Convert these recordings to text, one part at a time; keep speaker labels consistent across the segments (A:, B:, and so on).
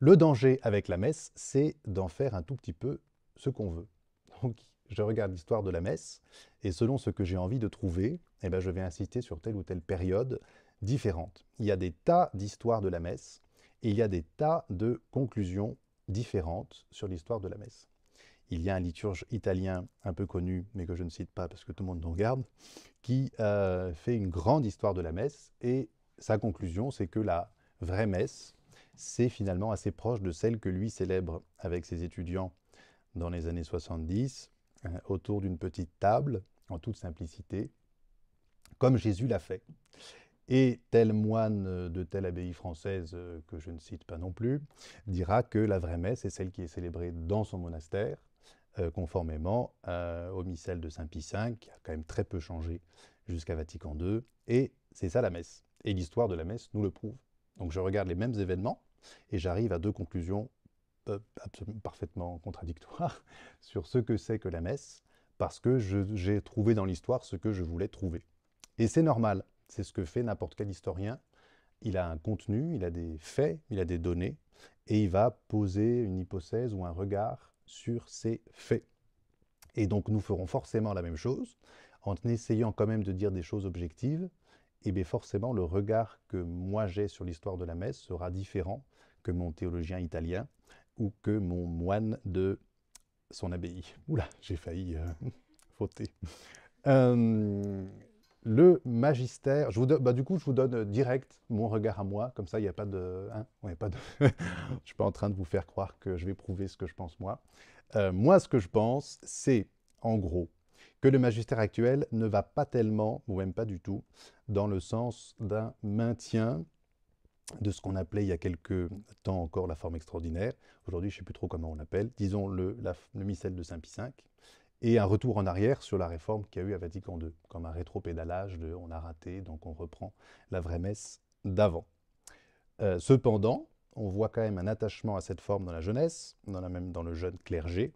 A: Le danger avec la messe, c'est d'en faire un tout petit peu ce qu'on veut. Donc, je regarde l'histoire de la messe, et selon ce que j'ai envie de trouver, eh ben, je vais insister sur telle ou telle période différente. Il y a des tas d'histoires de la messe, et il y a des tas de conclusions différentes sur l'histoire de la messe. Il y a un liturge italien un peu connu, mais que je ne cite pas parce que tout le monde nous regarde, qui euh, fait une grande histoire de la messe, et sa conclusion, c'est que la vraie messe, c'est finalement assez proche de celle que lui célèbre avec ses étudiants dans les années 70, euh, autour d'une petite table, en toute simplicité, comme Jésus l'a fait. Et tel moine de telle abbaye française, euh, que je ne cite pas non plus, dira que la vraie messe est celle qui est célébrée dans son monastère, euh, conformément au missel de Saint Pie V, qui a quand même très peu changé jusqu'à Vatican II. Et c'est ça la messe. Et l'histoire de la messe nous le prouve. Donc je regarde les mêmes événements, et j'arrive à deux conclusions euh, parfaitement contradictoires sur ce que c'est que la messe, parce que j'ai trouvé dans l'histoire ce que je voulais trouver. Et c'est normal, c'est ce que fait n'importe quel historien. Il a un contenu, il a des faits, il a des données, et il va poser une hypothèse ou un regard sur ces faits. Et donc nous ferons forcément la même chose, en essayant quand même de dire des choses objectives, eh bien forcément le regard que moi j'ai sur l'histoire de la messe sera différent que mon théologien italien ou que mon moine de son abbaye. Oula, j'ai failli euh, fauter. Euh, le magistère, je vous bah, du coup, je vous donne direct mon regard à moi, comme ça, il n'y a pas de... Hein, je ne suis pas en train de vous faire croire que je vais prouver ce que je pense moi. Euh, moi, ce que je pense, c'est, en gros, que le magistère actuel ne va pas tellement, ou même pas du tout, dans le sens d'un maintien de ce qu'on appelait il y a quelques temps encore la forme extraordinaire, aujourd'hui je ne sais plus trop comment on l'appelle, disons le, la, de Saint-Pie V, et un retour en arrière sur la réforme qu'il y a eu à Vatican II, comme un rétropédalage de on a raté, donc on reprend la vraie messe d'avant. Euh, cependant, on voit quand même un attachement à cette forme dans la jeunesse, en a même dans le jeune clergé,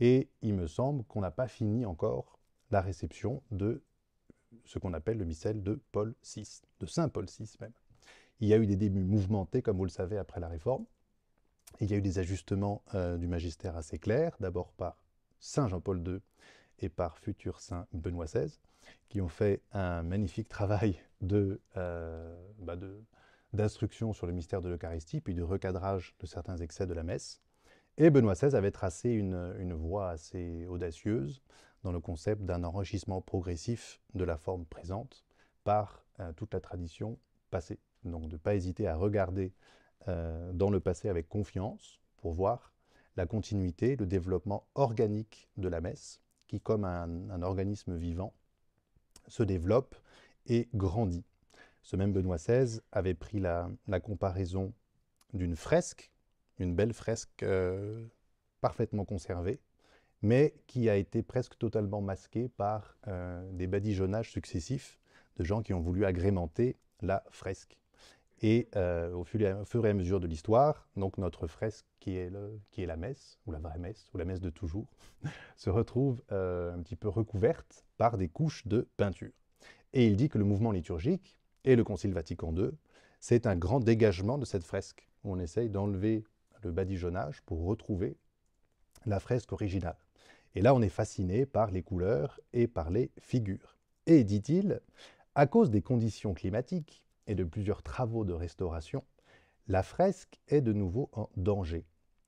A: et il me semble qu'on n'a pas fini encore la réception de ce qu'on appelle le missel de Paul VI, de Saint Paul VI même. Il y a eu des débuts mouvementés, comme vous le savez, après la Réforme. Il y a eu des ajustements euh, du magistère assez clairs, d'abord par Saint Jean-Paul II et par futur Saint Benoît XVI, qui ont fait un magnifique travail euh, bah de, d'instruction sur le mystère de l'Eucharistie, puis de recadrage de certains excès de la messe. Et Benoît XVI avait tracé une, voie assez audacieuse dans le concept d'un enrichissement progressif de la forme présente par euh, toute la tradition passée. Donc de ne pas hésiter à regarder euh, dans le passé avec confiance pour voir la continuité, le développement organique de la messe, qui comme un, organisme vivant se développe et grandit. Ce même Benoît XVI avait pris la comparaison d'une fresque une belle fresque euh, parfaitement conservée, mais qui a été presque totalement masquée par euh, des badigeonnages successifs de gens qui ont voulu agrémenter la fresque. Et euh, au, fur et à, mesure de l'histoire, donc notre fresque qui est, la messe, ou la vraie messe, ou la messe de toujours, se retrouve un petit peu recouverte par des couches de peinture. Et il dit que le mouvement liturgique et le Concile Vatican II, c'est un grand dégagement de cette fresque. On essaye d'enlever le badigeonnage pour retrouver la fresque originale. Et là, on est fasciné par les couleurs et par les figures. Et, dit-il, à cause des conditions climatiques et de plusieurs travaux de restauration, la fresque est de nouveau en danger.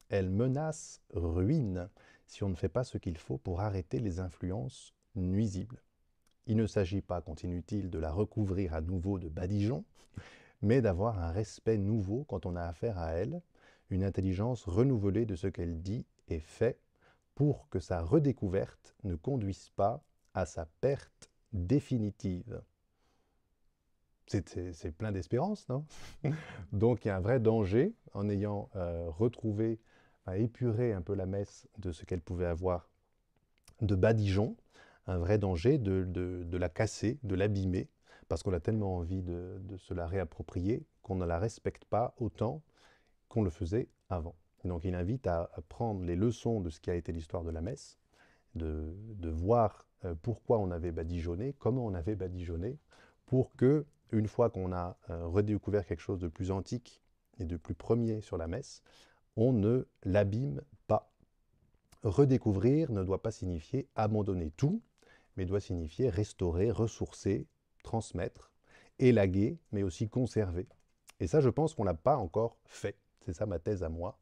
A: Elle menace ruine si on ne fait pas ce qu'il faut pour arrêter les influences nuisibles. Il ne s'agit pas, continue-t-il, de la recouvrir à nouveau de badigeon, mais d'avoir un respect nouveau quand on a affaire à elle, une intelligence renouvelée de ce qu'elle dit et fait pour que sa redécouverte ne conduise pas à sa perte définitive. C'est plein d'espérance, non Donc il y a un vrai danger en ayant euh, retrouvé, à épuré un peu la messe de ce qu'elle pouvait avoir de badigeon, un vrai danger de, la casser, de l'abîmer, parce qu'on a tellement envie de se la réapproprier qu'on ne la respecte pas autant qu'on le faisait avant. Donc il invite à, prendre les leçons de ce qui a été l'histoire de la messe, de, voir euh, pourquoi on avait badigeonné, comment on avait badigeonné, pour que, une fois qu'on a euh, redécouvert quelque chose de plus antique et de plus premier sur la messe, on ne l'abîme pas. Redécouvrir ne doit pas signifier abandonner tout, mais doit signifier restaurer, ressourcer, transmettre, élaguer, mais aussi conserver. Et ça, je pense qu'on ne l'a pas encore fait. C'est ça ma thèse à moi.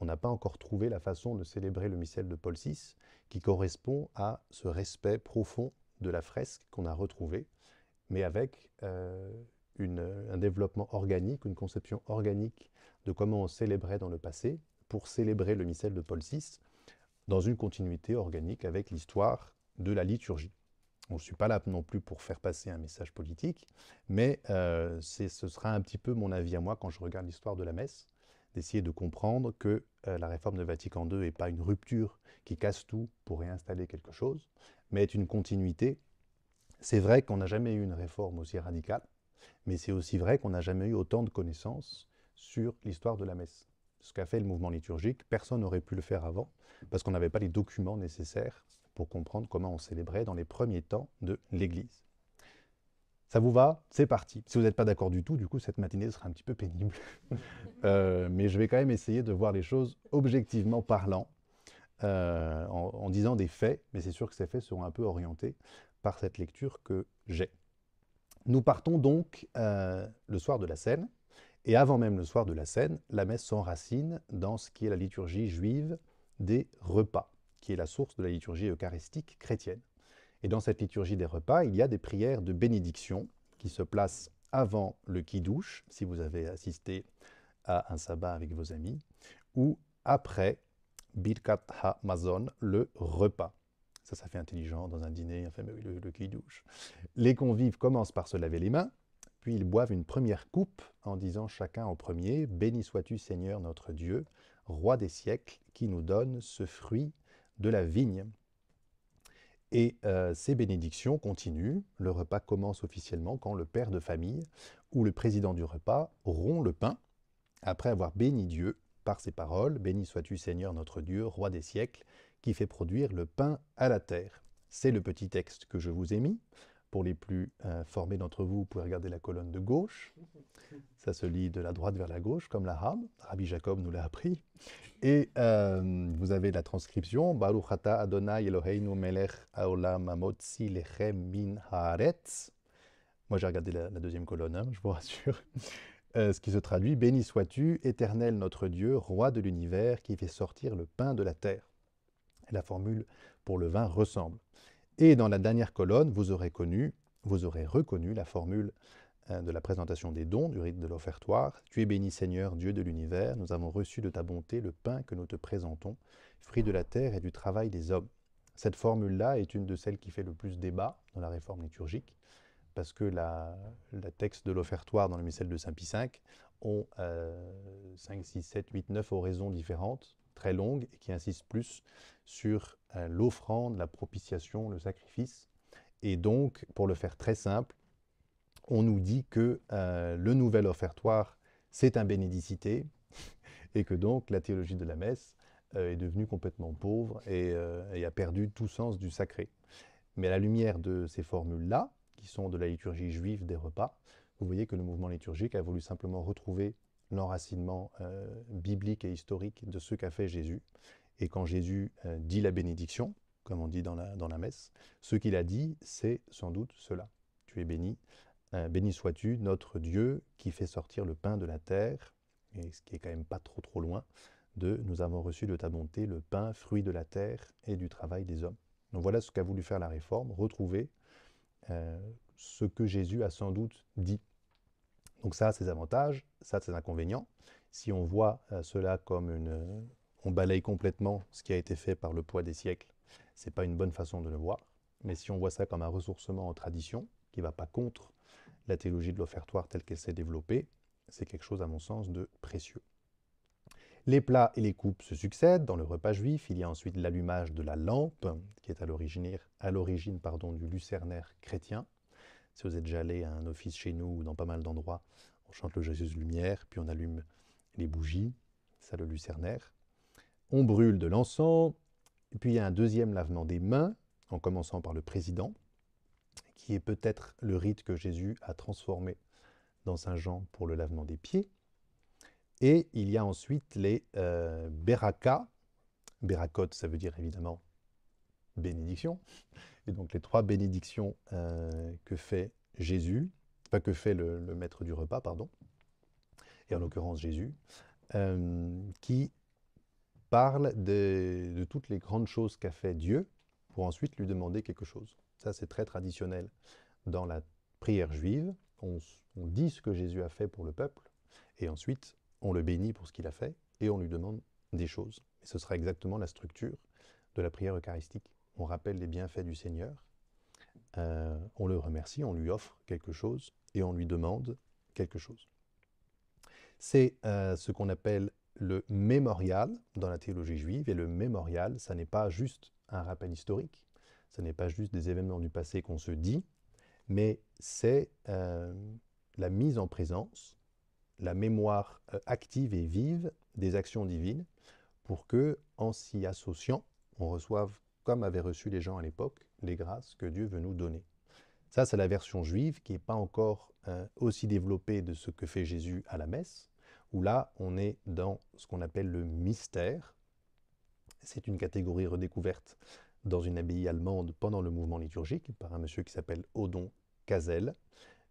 A: On n'a pas encore trouvé la façon de célébrer le missel de Paul VI qui correspond à ce respect profond de la fresque qu'on a retrouvée, mais avec euh, un développement organique, une conception organique de comment on célébrait dans le passé pour célébrer le missel de Paul VI dans une continuité organique avec l'histoire de la liturgie. On ne suis pas là non plus pour faire passer un message politique, mais euh, ce sera un petit peu mon avis à moi quand je regarde l'histoire de la messe d'essayer de comprendre que euh, la réforme de Vatican II n'est pas une rupture qui casse tout pour réinstaller quelque chose, mais est une continuité. C'est vrai qu'on n'a jamais eu une réforme aussi radicale, mais c'est aussi vrai qu'on n'a jamais eu autant de connaissances sur l'histoire de la messe. Ce qu'a fait le mouvement liturgique, personne n'aurait pu le faire avant, parce qu'on n'avait pas les documents nécessaires pour comprendre comment on célébrait dans les premiers temps de l'Église. Ça vous va C'est parti. Si vous n'êtes pas d'accord du tout, du coup, cette matinée sera un petit peu pénible. Euh, mais je vais quand même essayer de voir les choses objectivement parlant, euh, en, disant des faits, mais c'est sûr que ces faits seront un peu orientés par cette lecture que j'ai. Nous partons donc euh, le soir de la Seine, et avant même le soir de la Seine, la messe s'enracine dans ce qui est la liturgie juive des repas, qui est la source de la liturgie eucharistique chrétienne. Et dans cette liturgie des repas, il y a des prières de bénédiction qui se placent avant le kidouche, si vous avez assisté à un sabbat avec vos amis, ou après Birkat Hamazon, le repas. Ça, ça fait intelligent dans un dîner, enfin, le, le kidouche. Les convives commencent par se laver les mains, puis ils boivent une première coupe en disant chacun au premier Béni sois-tu, Seigneur notre Dieu, roi des siècles, qui nous donne ce fruit de la vigne et euh, ces bénédictions continuent. Le repas commence officiellement quand le père de famille ou le président du repas rompt le pain après avoir béni Dieu par ses paroles. Béni sois-tu Seigneur notre Dieu, roi des siècles, qui fait produire le pain à la terre. C'est le petit texte que je vous ai mis. Pour les plus informés euh, formés d'entre vous, vous pouvez regarder la colonne de gauche. Ça se lit de la droite vers la gauche, comme l'arabe. Rabbi Jacob nous l'a appris. Et euh, vous avez la transcription. Baruch Adonai Eloheinu melech lechem min haaretz. Moi, j'ai regardé la, deuxième colonne, hein, je vous rassure. Euh, ce qui se traduit Béni sois-tu, éternel notre Dieu, roi de l'univers, qui fait sortir le pain de la terre. la formule pour le vin ressemble. Et dans la dernière colonne, vous aurez, connu, vous aurez reconnu la formule hein, de la présentation des dons du rite de l'offertoire. Tu es béni Seigneur, Dieu de l'univers, nous avons reçu de ta bonté le pain que nous te présentons, fruit de la terre et du travail des hommes. Cette formule-là est une de celles qui fait le plus débat dans la réforme liturgique, parce que la, texte de l'offertoire dans le missel de Saint Pie V ont 5, 6, 7, 8, 9 oraisons différentes très longue et qui insiste plus sur euh, l'offrande, la propitiation, le sacrifice. Et donc, pour le faire très simple, on nous dit que euh, le nouvel offertoire, c'est un bénédicité, et que donc la théologie de la messe euh, est devenue complètement pauvre et, et a perdu tout sens du sacré. Mais à la lumière de ces formules-là, qui sont de la liturgie juive des repas, vous voyez que le mouvement liturgique a voulu simplement retrouver l'enracinement euh, biblique et historique de ce qu'a fait Jésus. Et quand Jésus euh, dit la bénédiction, comme on dit dans la, dans la messe, ce qu'il a dit, c'est sans doute cela. Tu es béni, euh, béni sois-tu, notre Dieu qui fait sortir le pain de la terre, et ce qui est quand même pas trop trop loin, de nous avons reçu de ta bonté le pain, fruit de la terre et du travail des hommes. Donc voilà ce qu'a voulu faire la réforme, retrouver ce que Jésus a sans doute dit donc ça a ses avantages, ça a ses inconvénients. Si on voit euh, cela comme une... Euh, on balaye complètement ce qui a été fait par le poids des siècles, ce n'est pas une bonne façon de le voir. Mais si on voit ça comme un ressourcement en tradition, qui ne va pas contre la théologie de l'offertoire telle qu'elle s'est développée, c'est quelque chose, à mon sens, de précieux. Les plats et les coupes se succèdent. Dans le repas juif, il y a ensuite l'allumage de la lampe, qui est à l'origine du lucernaire chrétien. Si vous êtes déjà allé à un office chez nous ou dans pas mal d'endroits, on chante le Jésus Lumière, puis on allume les bougies, ça le lucernaire. On brûle de l'encens, puis il y a un deuxième lavement des mains, en commençant par le président, qui est peut-être le rite que Jésus a transformé dans Saint Jean pour le lavement des pieds. Et il y a ensuite les euh, berakas. Berakot, ça veut dire évidemment bénédictions. Et donc les trois bénédictions euh, que fait Jésus, pas que fait le, maître du repas, pardon, et en l'occurrence Jésus, euh, qui parle de, toutes les grandes choses qu'a fait Dieu pour ensuite lui demander quelque chose. Ça, c'est très traditionnel dans la prière juive. On, on dit ce que Jésus a fait pour le peuple, et ensuite on le bénit pour ce qu'il a fait, et on lui demande des choses. Et ce sera exactement la structure de la prière eucharistique on rappelle les bienfaits du Seigneur, euh, on le remercie, on lui offre quelque chose et on lui demande quelque chose. C'est euh, ce qu'on appelle le mémorial dans la théologie juive, et le mémorial, ça n'est pas juste un rappel historique, ça n'est pas juste des événements du passé qu'on se dit, mais c'est euh, la mise en présence, la mémoire active et vive des actions divines, pour que, en s'y associant, on reçoive comme avaient reçu les gens à l'époque, les grâces que Dieu veut nous donner. Ça, c'est la version juive qui n'est pas encore euh, aussi développée de ce que fait Jésus à la messe, où là, on est dans ce qu'on appelle le mystère. C'est une catégorie redécouverte dans une abbaye allemande pendant le mouvement liturgique par un monsieur qui s'appelle Odon Casel,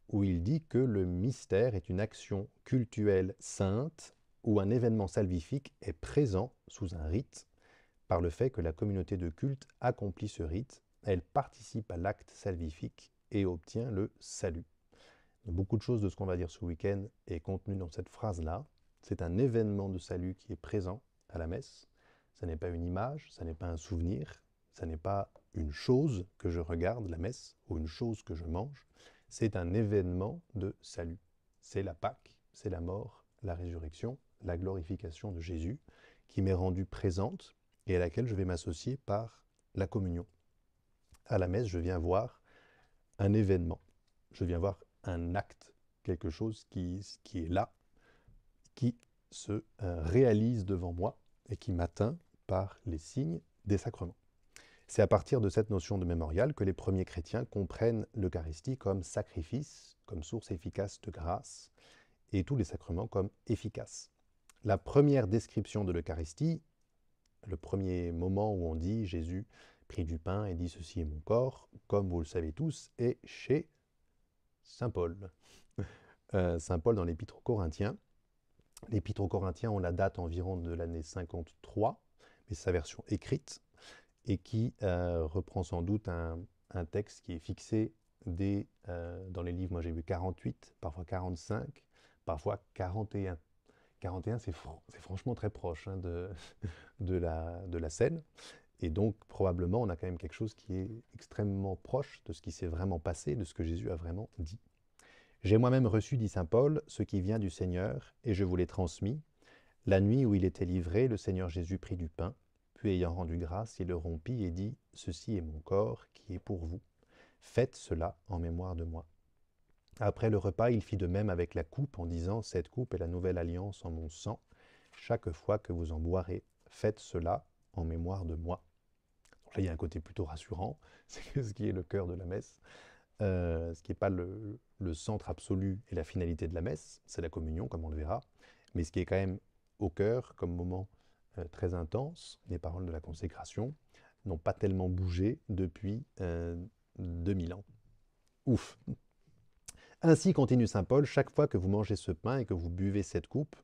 A: où il dit que le mystère est une action cultuelle sainte où un événement salvifique est présent sous un rite par le fait que la communauté de culte accomplit ce rite, elle participe à l'acte salvifique et obtient le salut. Beaucoup de choses de ce qu'on va dire ce week-end est contenu dans cette phrase-là. C'est un événement de salut qui est présent à la messe. Ce n'est pas une image, ce n'est pas un souvenir, ce n'est pas une chose que je regarde, la messe, ou une chose que je mange. C'est un événement de salut. C'est la Pâque, c'est la mort, la résurrection, la glorification de Jésus qui m'est rendue présente et à laquelle je vais m'associer par la communion. À la messe, je viens voir un événement, je viens voir un acte, quelque chose qui, est là, qui se euh, réalise devant moi et qui m'atteint par les signes des sacrements. C'est à partir de cette notion de mémorial que les premiers chrétiens comprennent l'Eucharistie comme sacrifice, comme source efficace de grâce, et tous les sacrements comme efficaces. La première description de l'Eucharistie le premier moment où on dit Jésus prit du pain et dit ceci est mon corps, comme vous le savez tous, est chez Saint Paul. Euh, Saint Paul dans l'Épître aux Corinthiens. L'Épître aux Corinthiens, on la date environ de l'année 53, mais sa version écrite, et qui euh, reprend sans doute un, texte qui est fixé euh, dans les livres, moi j'ai vu 48, parfois 45, parfois 41. 41, c'est franchement très proche hein, de, la, de la scène. Et donc, probablement, on a quand même quelque chose qui est extrêmement proche de ce qui s'est vraiment passé, de ce que Jésus a vraiment dit. J'ai moi-même reçu, dit saint Paul, ce qui vient du Seigneur, et je vous l'ai transmis. La nuit où il était livré, le Seigneur Jésus prit du pain, puis ayant rendu grâce, il le rompit et dit, Ceci est mon corps qui est pour vous. Faites cela en mémoire de moi. Après le repas, il fit de même avec la coupe en disant, Cette coupe est la nouvelle alliance en mon sang. Chaque fois que vous en boirez, faites cela en mémoire de moi. là, il y a un côté plutôt rassurant, c'est ce qui est le cœur de la messe, euh, ce qui n'est pas le, centre absolu et la finalité de la messe, c'est la communion, comme on le verra, mais ce qui est quand même au cœur comme moment euh, très intense, les paroles de la consécration n'ont pas tellement bougé depuis 2000 euh, ans. Ouf ainsi continue Saint Paul, chaque fois que vous mangez ce pain et que vous buvez cette coupe,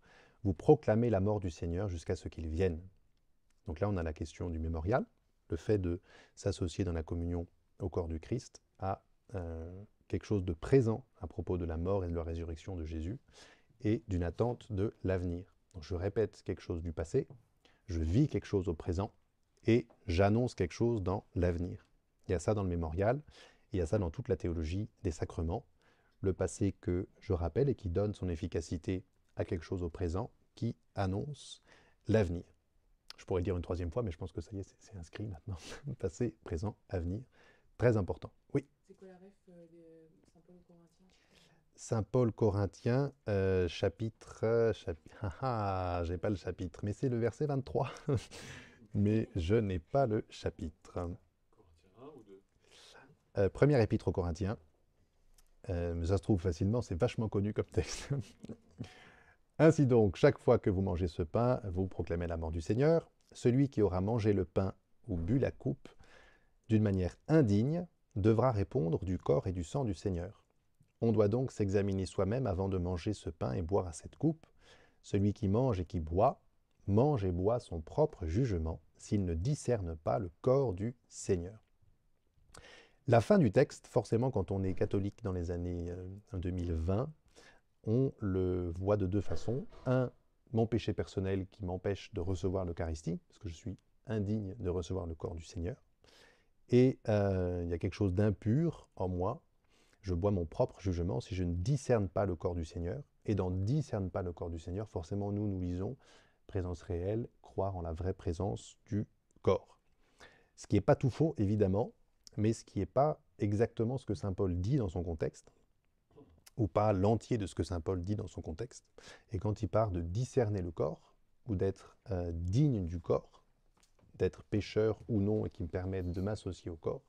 A: vous proclamez la mort du Seigneur jusqu'à ce qu'il vienne. Donc là, on a la question du mémorial, le fait de s'associer dans la communion au corps du Christ à euh, quelque chose de présent à propos de la mort et de la résurrection de Jésus et d'une attente de l'avenir. Donc je répète quelque chose du passé, je vis quelque chose au présent et j'annonce quelque chose dans l'avenir. Il y a ça dans le mémorial, il y a ça dans toute la théologie des sacrements, le passé que je rappelle et qui donne son efficacité à quelque chose au présent qui annonce l'avenir. Je pourrais dire une troisième fois, mais je pense que ça y est, c'est inscrit maintenant. passé, présent, avenir. Très important. Oui euh, euh, Saint-Paul Corinthien euh, chapitre... Ah, ah, j'ai pas le chapitre, mais c'est le verset 23. mais je n'ai pas le chapitre. Corinthien 1 ou 2 Première épître aux Corinthiens, euh, ça se trouve facilement, c'est vachement connu comme texte. Ainsi donc, chaque fois que vous mangez ce pain, vous proclamez la mort du Seigneur. Celui qui aura mangé le pain ou bu la coupe d'une manière indigne devra répondre du corps et du sang du Seigneur. On doit donc s'examiner soi-même avant de manger ce pain et boire à cette coupe. Celui qui mange et qui boit, mange et boit son propre jugement s'il ne discerne pas le corps du Seigneur. La fin du texte, forcément, quand on est catholique dans les années 2020, euh, on le voit de deux façons. Un, mon péché personnel qui m'empêche de recevoir l'Eucharistie, parce que je suis indigne de recevoir le corps du Seigneur. Et euh, il y a quelque chose d'impur en moi. Je bois mon propre jugement si je ne discerne pas le corps du Seigneur. Et dans discerne pas le corps du Seigneur, forcément, nous, nous lisons présence réelle, croire en la vraie présence du corps. Ce qui n'est pas tout faux, évidemment, mais ce qui n'est pas exactement ce que Saint Paul dit dans son contexte, ou pas l'entier de ce que Saint Paul dit dans son contexte. Et quand il part de discerner le corps, ou d'être euh, digne du corps, d'être pécheur ou non et qui me permettent de m'associer au corps,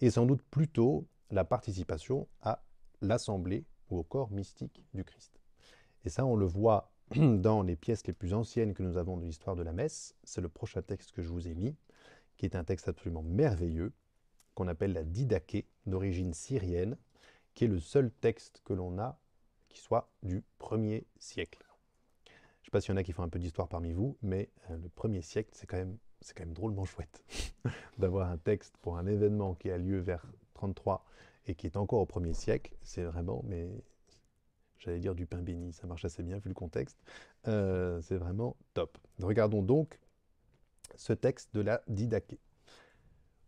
A: et sans doute plutôt la participation à l'assemblée ou au corps mystique du Christ. Et ça, on le voit dans les pièces les plus anciennes que nous avons de l'histoire de la messe. C'est le prochain texte que je vous ai mis, qui est un texte absolument merveilleux, qu'on appelle la Didaké, d'origine syrienne, qui est le seul texte que l'on a qui soit du 1er siècle. Je ne sais pas s'il y en a qui font un peu d'histoire parmi vous, mais euh, le 1er siècle, c'est quand même, c'est quand même drôlement chouette d'avoir un texte pour un événement qui a lieu vers 33 et qui est encore au 1er siècle. C'est vraiment, mais j'allais dire du pain béni, ça marche assez bien vu le contexte. Euh, c'est vraiment top. Regardons donc ce texte de la Didaké.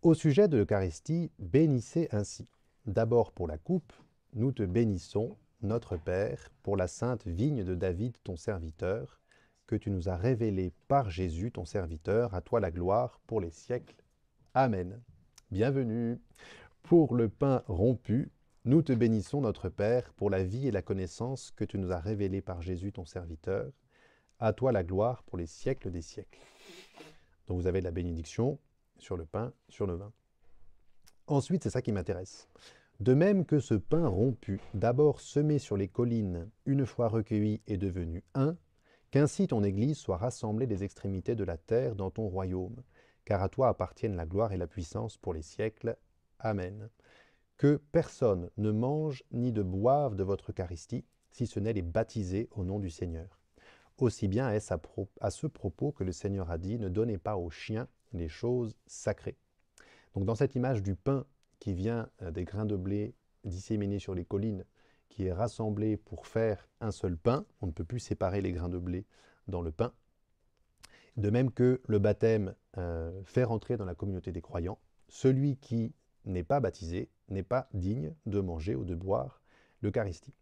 A: Au sujet de l'Eucharistie, bénissez ainsi. D'abord pour la coupe, nous te bénissons, notre Père, pour la sainte vigne de David, ton serviteur, que tu nous as révélée par Jésus, ton serviteur, à toi la gloire pour les siècles. Amen. Bienvenue. Pour le pain rompu, nous te bénissons, notre Père, pour la vie et la connaissance que tu nous as révélée par Jésus, ton serviteur. À toi la gloire pour les siècles des siècles. Donc vous avez la bénédiction sur le pain, sur le vin. Ensuite, c'est ça qui m'intéresse. De même que ce pain rompu, d'abord semé sur les collines, une fois recueilli est devenu un, qu'ainsi ton Église soit rassemblée des extrémités de la terre dans ton royaume, car à toi appartiennent la gloire et la puissance pour les siècles. Amen. Que personne ne mange ni ne boive de votre Eucharistie, si ce n'est les baptisés au nom du Seigneur. Aussi bien est-ce à ce propos que le Seigneur a dit, ne donnez pas aux chiens les choses sacrées. Donc dans cette image du pain qui vient euh, des grains de blé disséminés sur les collines, qui est rassemblé pour faire un seul pain, on ne peut plus séparer les grains de blé dans le pain. De même que le baptême euh, fait rentrer dans la communauté des croyants celui qui n'est pas baptisé, n'est pas digne de manger ou de boire l'Eucharistie.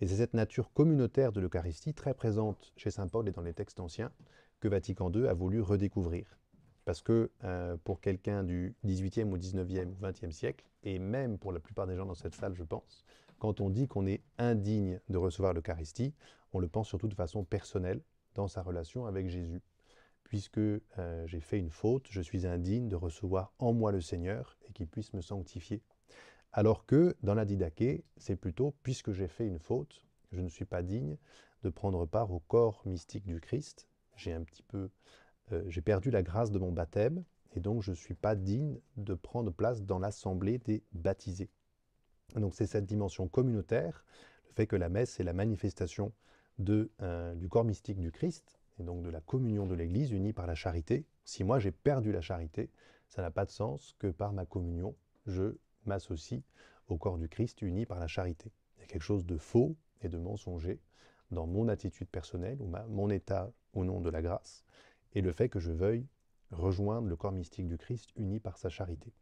A: Et c'est cette nature communautaire de l'Eucharistie, très présente chez Saint Paul et dans les textes anciens, que Vatican II a voulu redécouvrir. Parce que euh, pour quelqu'un du 18e au 19e ou 20e siècle, et même pour la plupart des gens dans cette salle, je pense, quand on dit qu'on est indigne de recevoir l'Eucharistie, on le pense surtout de façon personnelle dans sa relation avec Jésus. Puisque euh, j'ai fait une faute, je suis indigne de recevoir en moi le Seigneur et qu'il puisse me sanctifier. Alors que dans la Didaké, c'est plutôt puisque j'ai fait une faute, je ne suis pas digne de prendre part au corps mystique du Christ. J'ai un petit peu euh, j'ai perdu la grâce de mon baptême, et donc je ne suis pas digne de prendre place dans l'assemblée des baptisés. Donc c'est cette dimension communautaire, le fait que la messe est la manifestation euh, du corps mystique du Christ, et donc de la communion de l'Église unie par la charité. Si moi j'ai perdu la charité, ça n'a pas de sens que par ma communion, je m'associe au corps du Christ uni par la charité. Il y a quelque chose de faux et de mensonger dans mon attitude personnelle ou mon état au nom de la grâce, et le fait que je veuille rejoindre le corps mystique du Christ uni par sa charité.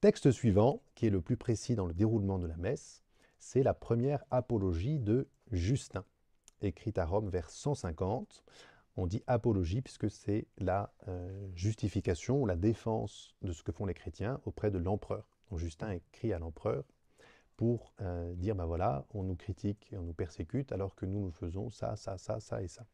A: Texte suivant, qui est le plus précis dans le déroulement de la messe, c'est la première apologie de Justin, écrite à Rome vers 150. On dit apologie puisque c'est la euh, justification ou la défense de ce que font les chrétiens auprès de l'empereur. Justin écrit à l'empereur pour euh, dire ben voilà, on nous critique et on nous persécute alors que nous nous faisons ça, ça, ça, ça et ça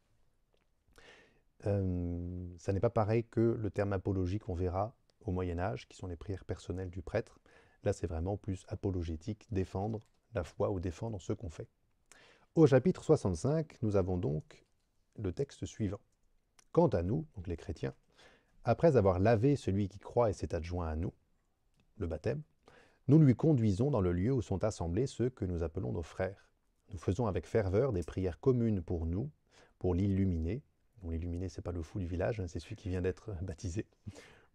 A: ça n'est pas pareil que le terme apologique qu'on verra au Moyen Âge, qui sont les prières personnelles du prêtre. Là, c'est vraiment plus apologétique, défendre la foi ou défendre ce qu'on fait. Au chapitre 65, nous avons donc le texte suivant. Quant à nous, donc les chrétiens, après avoir lavé celui qui croit et s'est adjoint à nous, le baptême, nous lui conduisons dans le lieu où sont assemblés ceux que nous appelons nos frères. Nous faisons avec ferveur des prières communes pour nous, pour l'illuminer, L'illuminé, ce n'est pas le fou du village, hein, c'est celui qui vient d'être baptisé.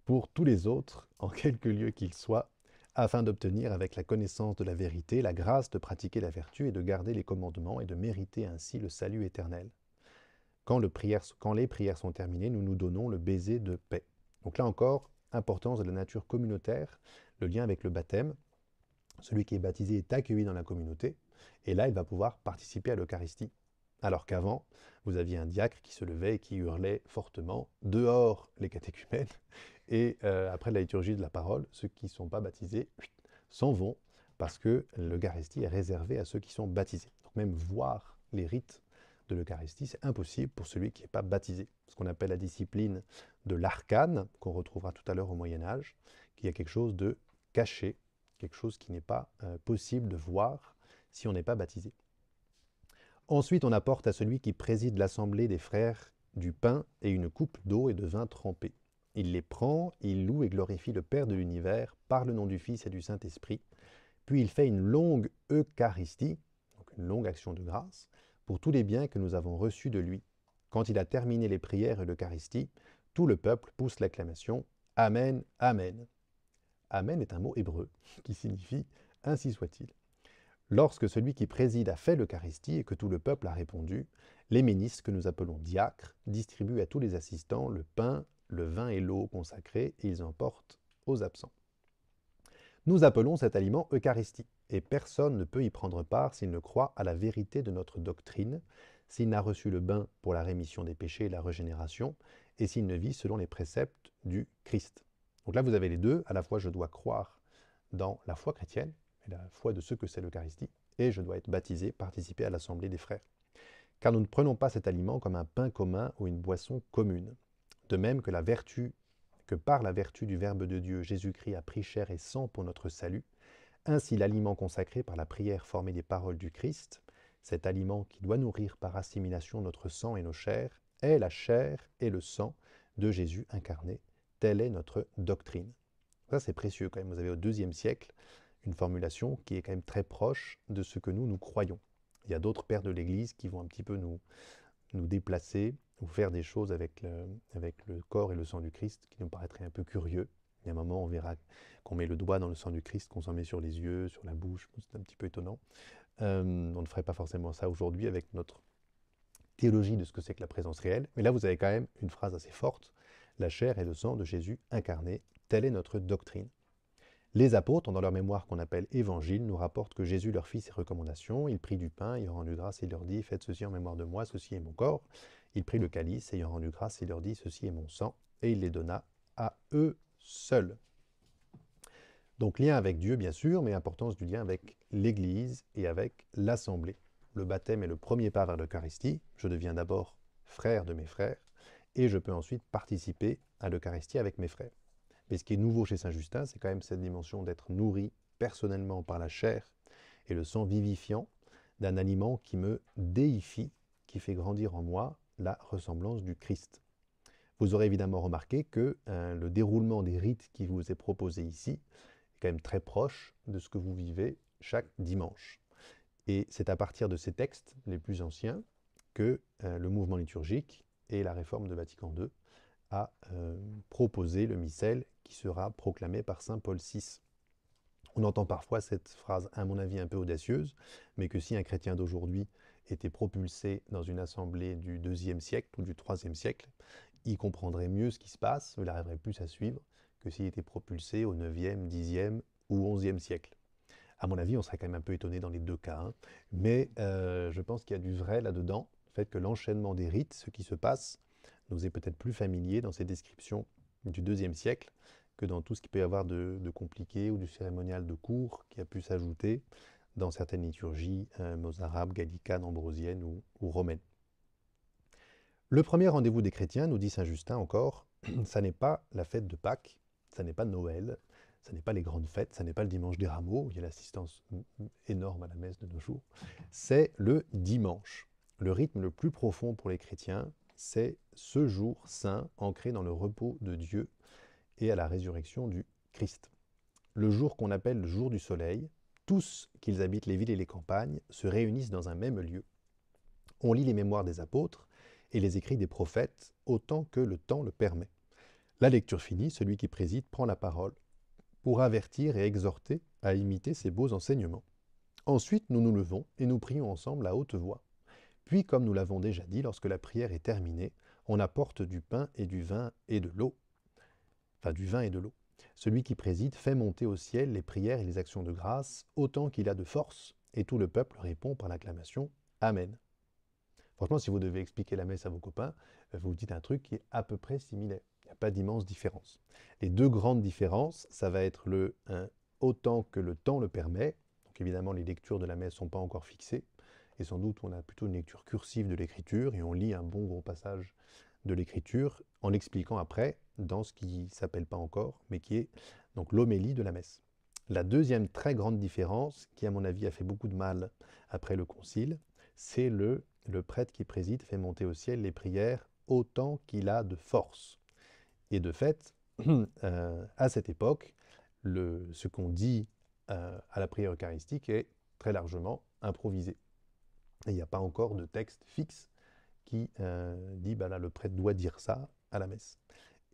A: Pour tous les autres, en quelque lieu qu'ils soient, afin d'obtenir avec la connaissance de la vérité la grâce de pratiquer la vertu et de garder les commandements et de mériter ainsi le salut éternel. Quand, quand les prières sont terminées, nous nous donnons le baiser de paix. Donc là encore, importance de la nature communautaire, le lien avec le baptême. Celui qui est baptisé est accueilli dans la communauté, et là, il va pouvoir participer à l'Eucharistie alors qu'avant, vous aviez un diacre qui se levait et qui hurlait fortement dehors les catéchumènes, et euh, après la liturgie de la parole, ceux qui ne sont pas baptisés s'en vont, parce que l'Eucharistie est réservée à ceux qui sont baptisés. Donc même voir les rites de l'Eucharistie, c'est impossible pour celui qui n'est pas baptisé. Ce qu'on appelle la discipline de l'arcane, qu'on retrouvera tout à l'heure au Moyen Âge, qui a quelque chose de caché, quelque chose qui n'est pas euh, possible de voir si on n'est pas baptisé. Ensuite, on apporte à celui qui préside l'assemblée des frères du pain et une coupe d'eau et de vin trempés. Il les prend, il loue et glorifie le Père de l'univers par le nom du Fils et du Saint-Esprit. Puis il fait une longue Eucharistie, donc une longue action de grâce, pour tous les biens que nous avons reçus de lui. Quand il a terminé les prières et l'Eucharistie, tout le peuple pousse l'acclamation Amen, Amen. Amen est un mot hébreu qui signifie Ainsi soit-il. Lorsque celui qui préside a fait l'Eucharistie et que tout le peuple a répondu, les ministres que nous appelons diacres distribuent à tous les assistants le pain, le vin et l'eau consacrés et ils en portent aux absents. Nous appelons cet aliment Eucharistie et personne ne peut y prendre part s'il ne croit à la vérité de notre doctrine, s'il n'a reçu le bain pour la rémission des péchés et la régénération et s'il ne vit selon les préceptes du Christ. Donc là, vous avez les deux, à la fois je dois croire dans la foi chrétienne la foi de ce que c'est l'Eucharistie, et je dois être baptisé, participer à l'assemblée des frères. Car nous ne prenons pas cet aliment comme un pain commun ou une boisson commune. De même que la vertu, que par la vertu du Verbe de Dieu, Jésus-Christ a pris chair et sang pour notre salut, ainsi l'aliment consacré par la prière formée des paroles du Christ, cet aliment qui doit nourrir par assimilation notre sang et nos chairs, est la chair et le sang de Jésus incarné. Telle est notre doctrine. Ça, c'est précieux quand même. Vous avez au deuxième siècle une formulation qui est quand même très proche de ce que nous, nous croyons. Il y a d'autres pères de l'Église qui vont un petit peu nous, nous déplacer ou faire des choses avec le, avec le corps et le sang du Christ qui nous paraîtraient un peu curieux. Il y a un moment, on verra qu'on met le doigt dans le sang du Christ, qu'on s'en met sur les yeux, sur la bouche. C'est un petit peu étonnant. Euh, on ne ferait pas forcément ça aujourd'hui avec notre théologie de ce que c'est que la présence réelle. Mais là, vous avez quand même une phrase assez forte. La chair et le sang de Jésus incarné, telle est notre doctrine. Les apôtres, dans leur mémoire qu'on appelle Évangile, nous rapportent que Jésus leur fit ses recommandations. Il prit du pain, ayant rendu grâce, il leur dit Faites ceci en mémoire de moi, ceci est mon corps. Il prit le calice, ayant rendu grâce, il leur dit Ceci est mon sang. Et il les donna à eux seuls. Donc lien avec Dieu, bien sûr, mais importance du lien avec l'Église et avec l'Assemblée. Le baptême est le premier pas vers l'Eucharistie. Je deviens d'abord frère de mes frères, et je peux ensuite participer à l'Eucharistie avec mes frères. Mais ce qui est nouveau chez Saint Justin, c'est quand même cette dimension d'être nourri personnellement par la chair et le sang vivifiant d'un aliment qui me déifie, qui fait grandir en moi la ressemblance du Christ. Vous aurez évidemment remarqué que euh, le déroulement des rites qui vous est proposé ici est quand même très proche de ce que vous vivez chaque dimanche. Et c'est à partir de ces textes les plus anciens que euh, le mouvement liturgique et la réforme de Vatican II a euh, proposé le missel qui sera proclamé par saint Paul VI. On entend parfois cette phrase, à mon avis, un peu audacieuse, mais que si un chrétien d'aujourd'hui était propulsé dans une assemblée du IIe siècle ou du IIIe siècle, il comprendrait mieux ce qui se passe, il arriverait plus à suivre que s'il était propulsé au 9e, 10e ou 11e siècle. À mon avis, on serait quand même un peu étonné dans les deux cas, hein. mais euh, je pense qu'il y a du vrai là-dedans, le fait que l'enchaînement des rites, ce qui se passe, nous est peut-être plus familier dans ces descriptions du deuxième siècle que dans tout ce qui peut y avoir de, compliqué ou du cérémonial de cours qui a pu s'ajouter dans certaines liturgies euh, mozarabes, gallicanes, ambrosiennes ou, romaines. Le premier rendez-vous des chrétiens, nous dit Saint Justin encore, ça n'est pas la fête de Pâques, ça n'est pas Noël, ce n'est pas les grandes fêtes, ce n'est pas le dimanche des rameaux, il y a l'assistance énorme à la messe de nos jours, c'est le dimanche, le rythme le plus profond pour les chrétiens, c'est ce jour saint ancré dans le repos de Dieu et à la résurrection du Christ. Le jour qu'on appelle le jour du soleil, tous qu'ils habitent les villes et les campagnes se réunissent dans un même lieu. On lit les mémoires des apôtres et les écrits des prophètes autant que le temps le permet. La lecture finie, celui qui préside prend la parole pour avertir et exhorter à imiter ces beaux enseignements. Ensuite, nous nous levons et nous prions ensemble à haute voix. Puis, comme nous l'avons déjà dit, lorsque la prière est terminée, on apporte du pain et du vin et de l'eau. Enfin, du vin et de l'eau. Celui qui préside fait monter au ciel les prières et les actions de grâce autant qu'il a de force, et tout le peuple répond par l'acclamation Amen. Franchement, si vous devez expliquer la messe à vos copains, euh, vous dites un truc qui est à peu près similaire. Il n'y a pas d'immense différence. Les deux grandes différences, ça va être le 1 autant que le temps le permet. Donc évidemment, les lectures de la messe ne sont pas encore fixées et sans doute on a plutôt une lecture cursive de l'écriture, et on lit un bon gros passage de l'écriture en l'expliquant après dans ce qui s'appelle pas encore, mais qui est donc l'homélie de la messe. La deuxième très grande différence, qui à mon avis a fait beaucoup de mal après le concile, c'est le, le prêtre qui préside fait monter au ciel les prières autant qu'il a de force. Et de fait, euh, à cette époque, ce qu'on dit euh, à la prière eucharistique est très largement improvisé il n'y a pas encore de texte fixe qui euh, dit, bah là, le prêtre doit dire ça à la messe.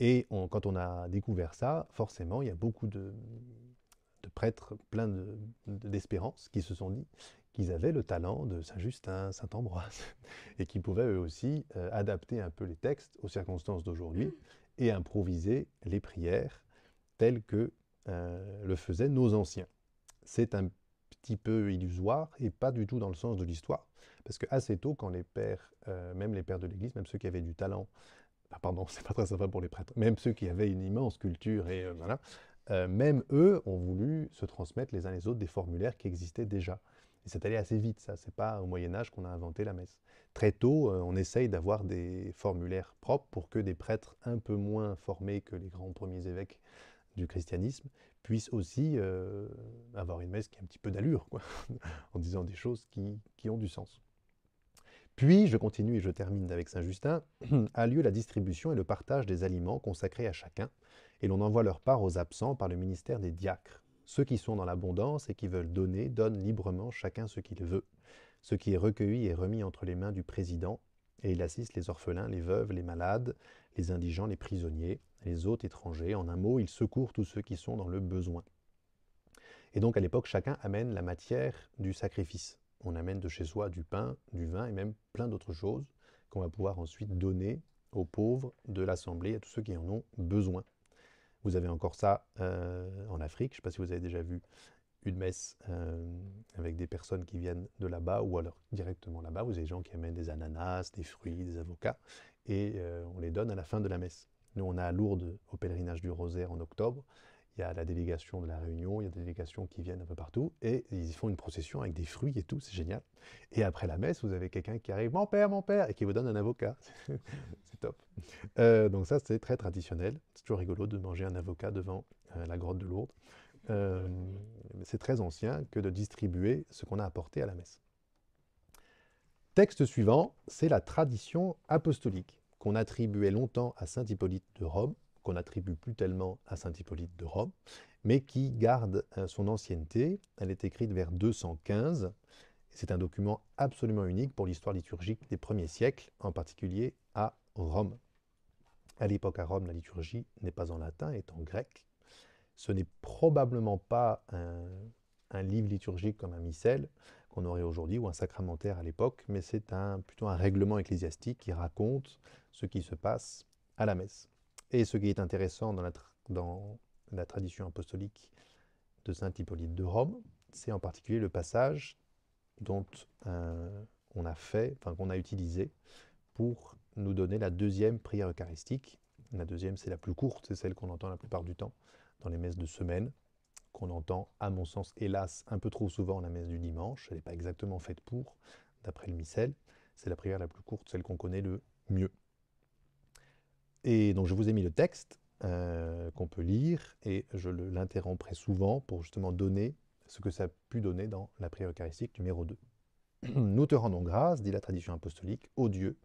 A: Et quand on a découvert ça, forcément, il y a beaucoup de, prêtres pleins d'espérance qui se sont dit qu'ils avaient le talent de Saint Justin, Saint Ambroise, et qui pouvaient eux aussi euh, adapter un peu les textes aux circonstances d'aujourd'hui et improviser les prières telles que euh, le faisaient nos anciens. C'est un petit peu illusoire et pas du tout dans le sens de l'histoire, parce assez tôt, quand les pères, euh, même les pères de l'Église, même ceux qui avaient du talent, bah, pardon, c'est pas très sympa pour les prêtres, même ceux qui avaient une immense culture et euh, voilà, euh, même eux ont voulu se transmettre les uns les autres des formulaires qui existaient déjà. Et c'est allé assez vite, ça. C'est pas au Moyen Âge qu'on a inventé la messe. Très tôt, on essaye d'avoir des formulaires propres pour que des prêtres un peu moins formés que les grands premiers évêques du christianisme puissent aussi avoir une messe qui a un petit peu d'allure, en disant des choses qui, qui ont du sens. Puis, je continue et je termine avec Saint Justin, a lieu la distribution et le partage des aliments consacrés à chacun, et l'on envoie leur part aux absents par le ministère des diacres. Ceux qui sont dans l'abondance et qui veulent donner donnent librement chacun ce qu'il veut. Ce qui est recueilli est remis entre les mains du président, et il assiste les orphelins, les veuves, les malades, les indigents, les prisonniers, les hôtes étrangers. En un mot, il secourt tous ceux qui sont dans le besoin. Et donc à l'époque, chacun amène la matière du sacrifice on amène de chez soi du pain, du vin et même plein d'autres choses qu'on va pouvoir ensuite donner aux pauvres de l'Assemblée, à tous ceux qui en ont besoin. Vous avez encore ça euh, en Afrique, je ne sais pas si vous avez déjà vu une messe euh, avec des personnes qui viennent de là-bas ou alors directement là-bas, vous avez des gens qui amènent des ananas, des fruits, des avocats et euh, on les donne à la fin de la messe. Nous on a à Lourdes au pèlerinage du rosaire en octobre, il y a la délégation de la Réunion, il y a des délégations qui viennent un peu partout, et ils font une procession avec des fruits et tout, c'est génial. Et après la messe, vous avez quelqu'un qui arrive, mon père, mon père, et qui vous donne un avocat. c'est top. Euh, donc ça, c'est très traditionnel. C'est toujours rigolo de manger un avocat devant euh, la grotte de Lourdes. Euh, c'est très ancien que de distribuer ce qu'on a apporté à la messe. Texte suivant, c'est la tradition apostolique qu'on attribuait longtemps à Saint Hippolyte de Rome, qu'on plus tellement à saint Hippolyte de Rome, mais qui garde euh, son ancienneté. Elle est écrite vers 215. C'est un document absolument unique pour l'histoire liturgique des premiers siècles, en particulier à Rome. À l'époque à Rome, la liturgie n'est pas en latin, est en grec. Ce n'est probablement pas un, livre liturgique comme un missel qu'on aurait aujourd'hui ou un sacramentaire à l'époque, mais c'est plutôt un règlement ecclésiastique qui raconte ce qui se passe à la messe. Et ce qui est intéressant dans la, tradition apostolique de Saint Hippolyte de Rome, c'est en particulier le passage dont euh, on a fait, enfin qu'on a utilisé pour nous donner la deuxième prière eucharistique. La deuxième, c'est la plus courte, c'est celle qu'on entend la plupart du temps dans les messes de semaine, qu'on entend, à mon sens, hélas, un peu trop souvent la messe du dimanche. Elle n'est pas exactement faite pour, d'après le missel. C'est la prière la plus courte, celle qu'on connaît le mieux. Et donc je vous ai mis le texte euh, qu'on peut lire et je l'interromprai souvent pour justement donner ce que ça a pu donner dans la prière eucharistique numéro 2. Nous te rendons grâce, dit la tradition apostolique, ô Dieu,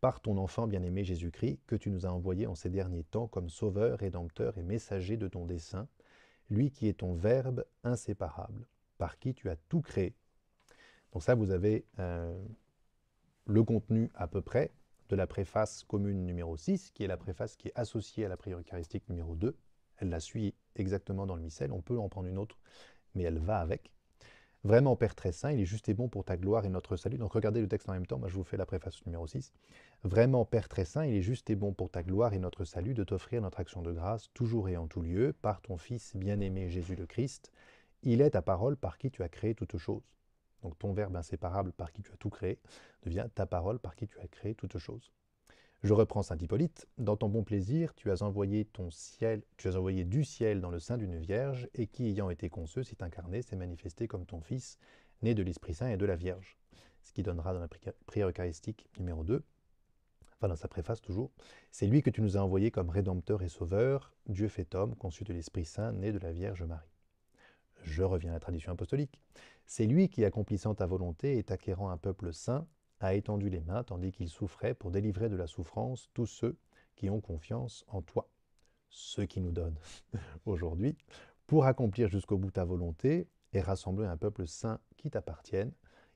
A: par ton enfant bien-aimé Jésus-Christ, que tu nous as envoyé en ces derniers temps comme sauveur, rédempteur et messager de ton dessein, lui qui est ton Verbe inséparable, par qui tu as tout créé. Donc ça, vous avez euh, le contenu à peu près, de la préface commune numéro 6, qui est la préface qui est associée à la prière eucharistique numéro 2. Elle la suit exactement dans le missel, on peut en prendre une autre, mais elle va avec. Vraiment, Père très saint, il est juste et bon pour ta gloire et notre salut. Donc regardez le texte en même temps, moi je vous fais la préface numéro 6. Vraiment, Père très saint, il est juste et bon pour ta gloire et notre salut de t'offrir notre action de grâce, toujours et en tout lieu, par ton Fils bien-aimé Jésus le Christ. Il est ta parole par qui tu as créé toutes choses. Donc ton Verbe inséparable par qui tu as tout créé devient ta parole par qui tu as créé toutes choses. Je reprends Saint Hippolyte. Dans ton bon plaisir, tu as envoyé ton ciel, tu as envoyé du ciel dans le sein d'une vierge, et qui, ayant été conçu, s'est incarné, s'est manifesté comme ton Fils, né de l'Esprit Saint et de la Vierge. Ce qui donnera dans la prière eucharistique numéro 2, enfin dans sa préface toujours, c'est lui que tu nous as envoyé comme Rédempteur et Sauveur, Dieu fait homme, conçu de l'Esprit Saint, né de la Vierge Marie. Je reviens à la tradition apostolique. C'est lui qui, accomplissant ta volonté et acquérant un peuple saint, a étendu les mains tandis qu'il souffrait pour délivrer de la souffrance tous ceux qui ont confiance en toi. Ce qui nous donne aujourd'hui, pour accomplir jusqu'au bout ta volonté et rassembler un peuple saint qui t'appartienne,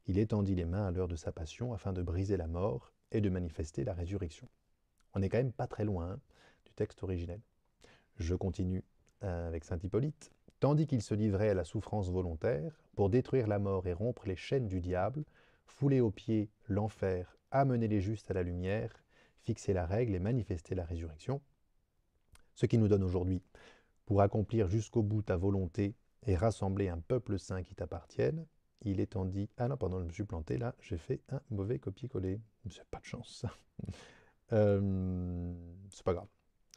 A: il étendit les mains à l'heure de sa passion afin de briser la mort et de manifester la résurrection. On n'est quand même pas très loin hein, du texte originel. Je continue euh, avec Saint Hippolyte tandis qu'il se livrait à la souffrance volontaire pour détruire la mort et rompre les chaînes du diable, fouler aux pieds l'enfer, amener les justes à la lumière, fixer la règle et manifester la résurrection. Ce qui nous donne aujourd'hui, pour accomplir jusqu'au bout ta volonté et rassembler un peuple saint qui t'appartienne, il étant dit, ah non, pardon, je me suis planté, là, j'ai fait un mauvais copier-coller. C'est pas de chance, euh, c'est pas grave,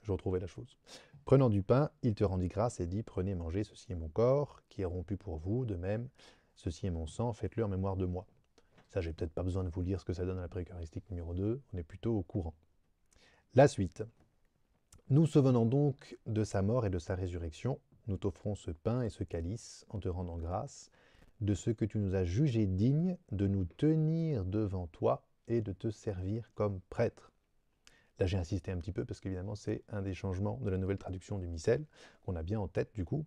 A: je retrouvais la chose. Prenant du pain, il te rendit grâce et dit, prenez, mangez, ceci est mon corps, qui est rompu pour vous, de même, ceci est mon sang, faites-le en mémoire de moi. Ça, j'ai peut-être pas besoin de vous lire ce que ça donne à la précaristique numéro 2, on est plutôt au courant. La suite. Nous souvenons donc de sa mort et de sa résurrection, nous t'offrons ce pain et ce calice en te rendant grâce de ce que tu nous as jugé digne de nous tenir devant toi et de te servir comme prêtre. Là, j'ai insisté un petit peu parce qu'évidemment, c'est un des changements de la nouvelle traduction du missel qu'on a bien en tête du coup.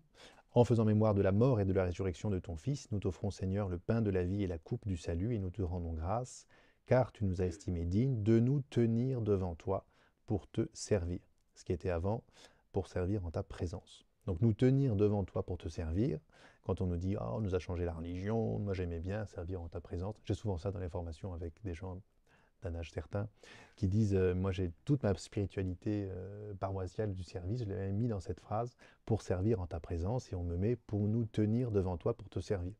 A: En faisant mémoire de la mort et de la résurrection de ton Fils, nous t'offrons, Seigneur, le pain de la vie et la coupe du salut, et nous te rendons grâce, car tu nous as estimés dignes de nous tenir devant toi pour te servir. Ce qui était avant, pour servir en ta présence. Donc nous tenir devant toi pour te servir, quand on nous dit ⁇ Oh, on nous a changé la religion, moi j'aimais bien servir en ta présence ⁇ j'ai souvent ça dans les formations avec des gens d'un âge certain, qui disent euh, Moi, j'ai toute ma spiritualité euh, paroissiale du service, je l'ai mis dans cette phrase, pour servir en ta présence, et on me met pour nous tenir devant toi pour te servir.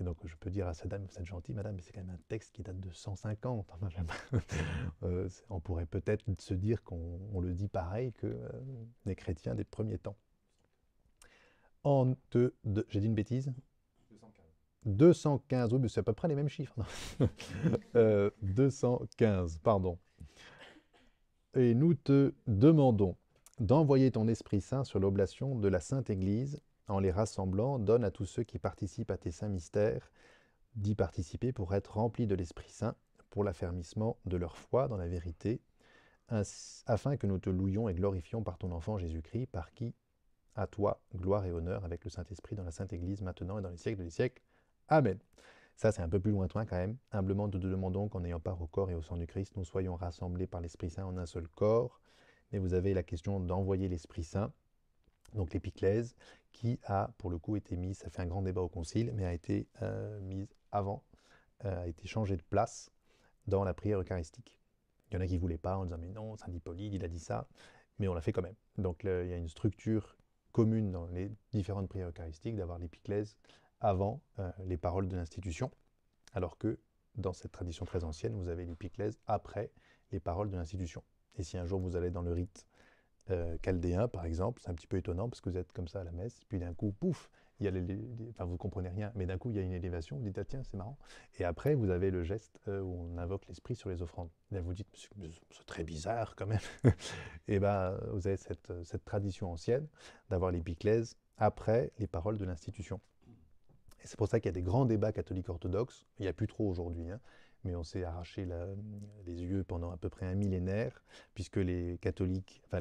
A: Et donc, je peux dire à cette dame, cette gentille madame, mais c'est quand même un texte qui date de 150, hein, euh, on pourrait peut-être se dire qu'on le dit pareil que les chrétiens des premiers temps. En te. j'ai dit une bêtise 215, oui, c'est à peu près les mêmes chiffres. 215, euh, pardon. Et nous te demandons d'envoyer ton Esprit Saint sur l'oblation de la Sainte Église en les rassemblant, donne à tous ceux qui participent à tes saints mystères d'y participer pour être remplis de l'Esprit Saint, pour l'affermissement de leur foi dans la vérité, afin que nous te louions et glorifions par ton enfant Jésus-Christ, par qui, à toi, gloire et honneur avec le Saint-Esprit dans la Sainte Église, maintenant et dans les siècles des siècles. Amen. Ça, c'est un peu plus lointain quand même. Humblement, nous demandons qu'en ayant part au corps et au sang du Christ, nous soyons rassemblés par l'Esprit Saint en un seul corps. Mais vous avez la question d'envoyer l'Esprit Saint, donc l'épiclèse, qui a pour le coup été mise, ça fait un grand débat au Concile, mais a été euh, mise avant, euh, a été changée de place dans la prière eucharistique. Il y en a qui ne voulaient pas en disant Mais non, Saint Hippolyte, il a dit ça, mais on l'a fait quand même. Donc il y a une structure commune dans les différentes prières eucharistiques d'avoir l'épiclèse avant euh, les paroles de l'institution, alors que dans cette tradition très ancienne, vous avez l'épiclèse après les paroles de l'institution. Et si un jour vous allez dans le rite caldéen, euh, chaldéen, par exemple, c'est un petit peu étonnant parce que vous êtes comme ça à la messe, puis d'un coup, pouf, il y vous comprenez rien, mais d'un coup, il y a une élévation, vous dites, ah tiens, c'est marrant. Et après, vous avez le geste euh, où on invoque l'esprit sur les offrandes. Et là, vous dites, c'est très bizarre quand même. et eh bien, vous avez cette, cette tradition ancienne d'avoir l'épiclèse après les paroles de l'institution c'est pour ça qu'il y a des grands débats catholiques orthodoxes. Il n'y a plus trop aujourd'hui, hein. mais on s'est arraché les yeux pendant à peu près un millénaire, puisque les catholiques, enfin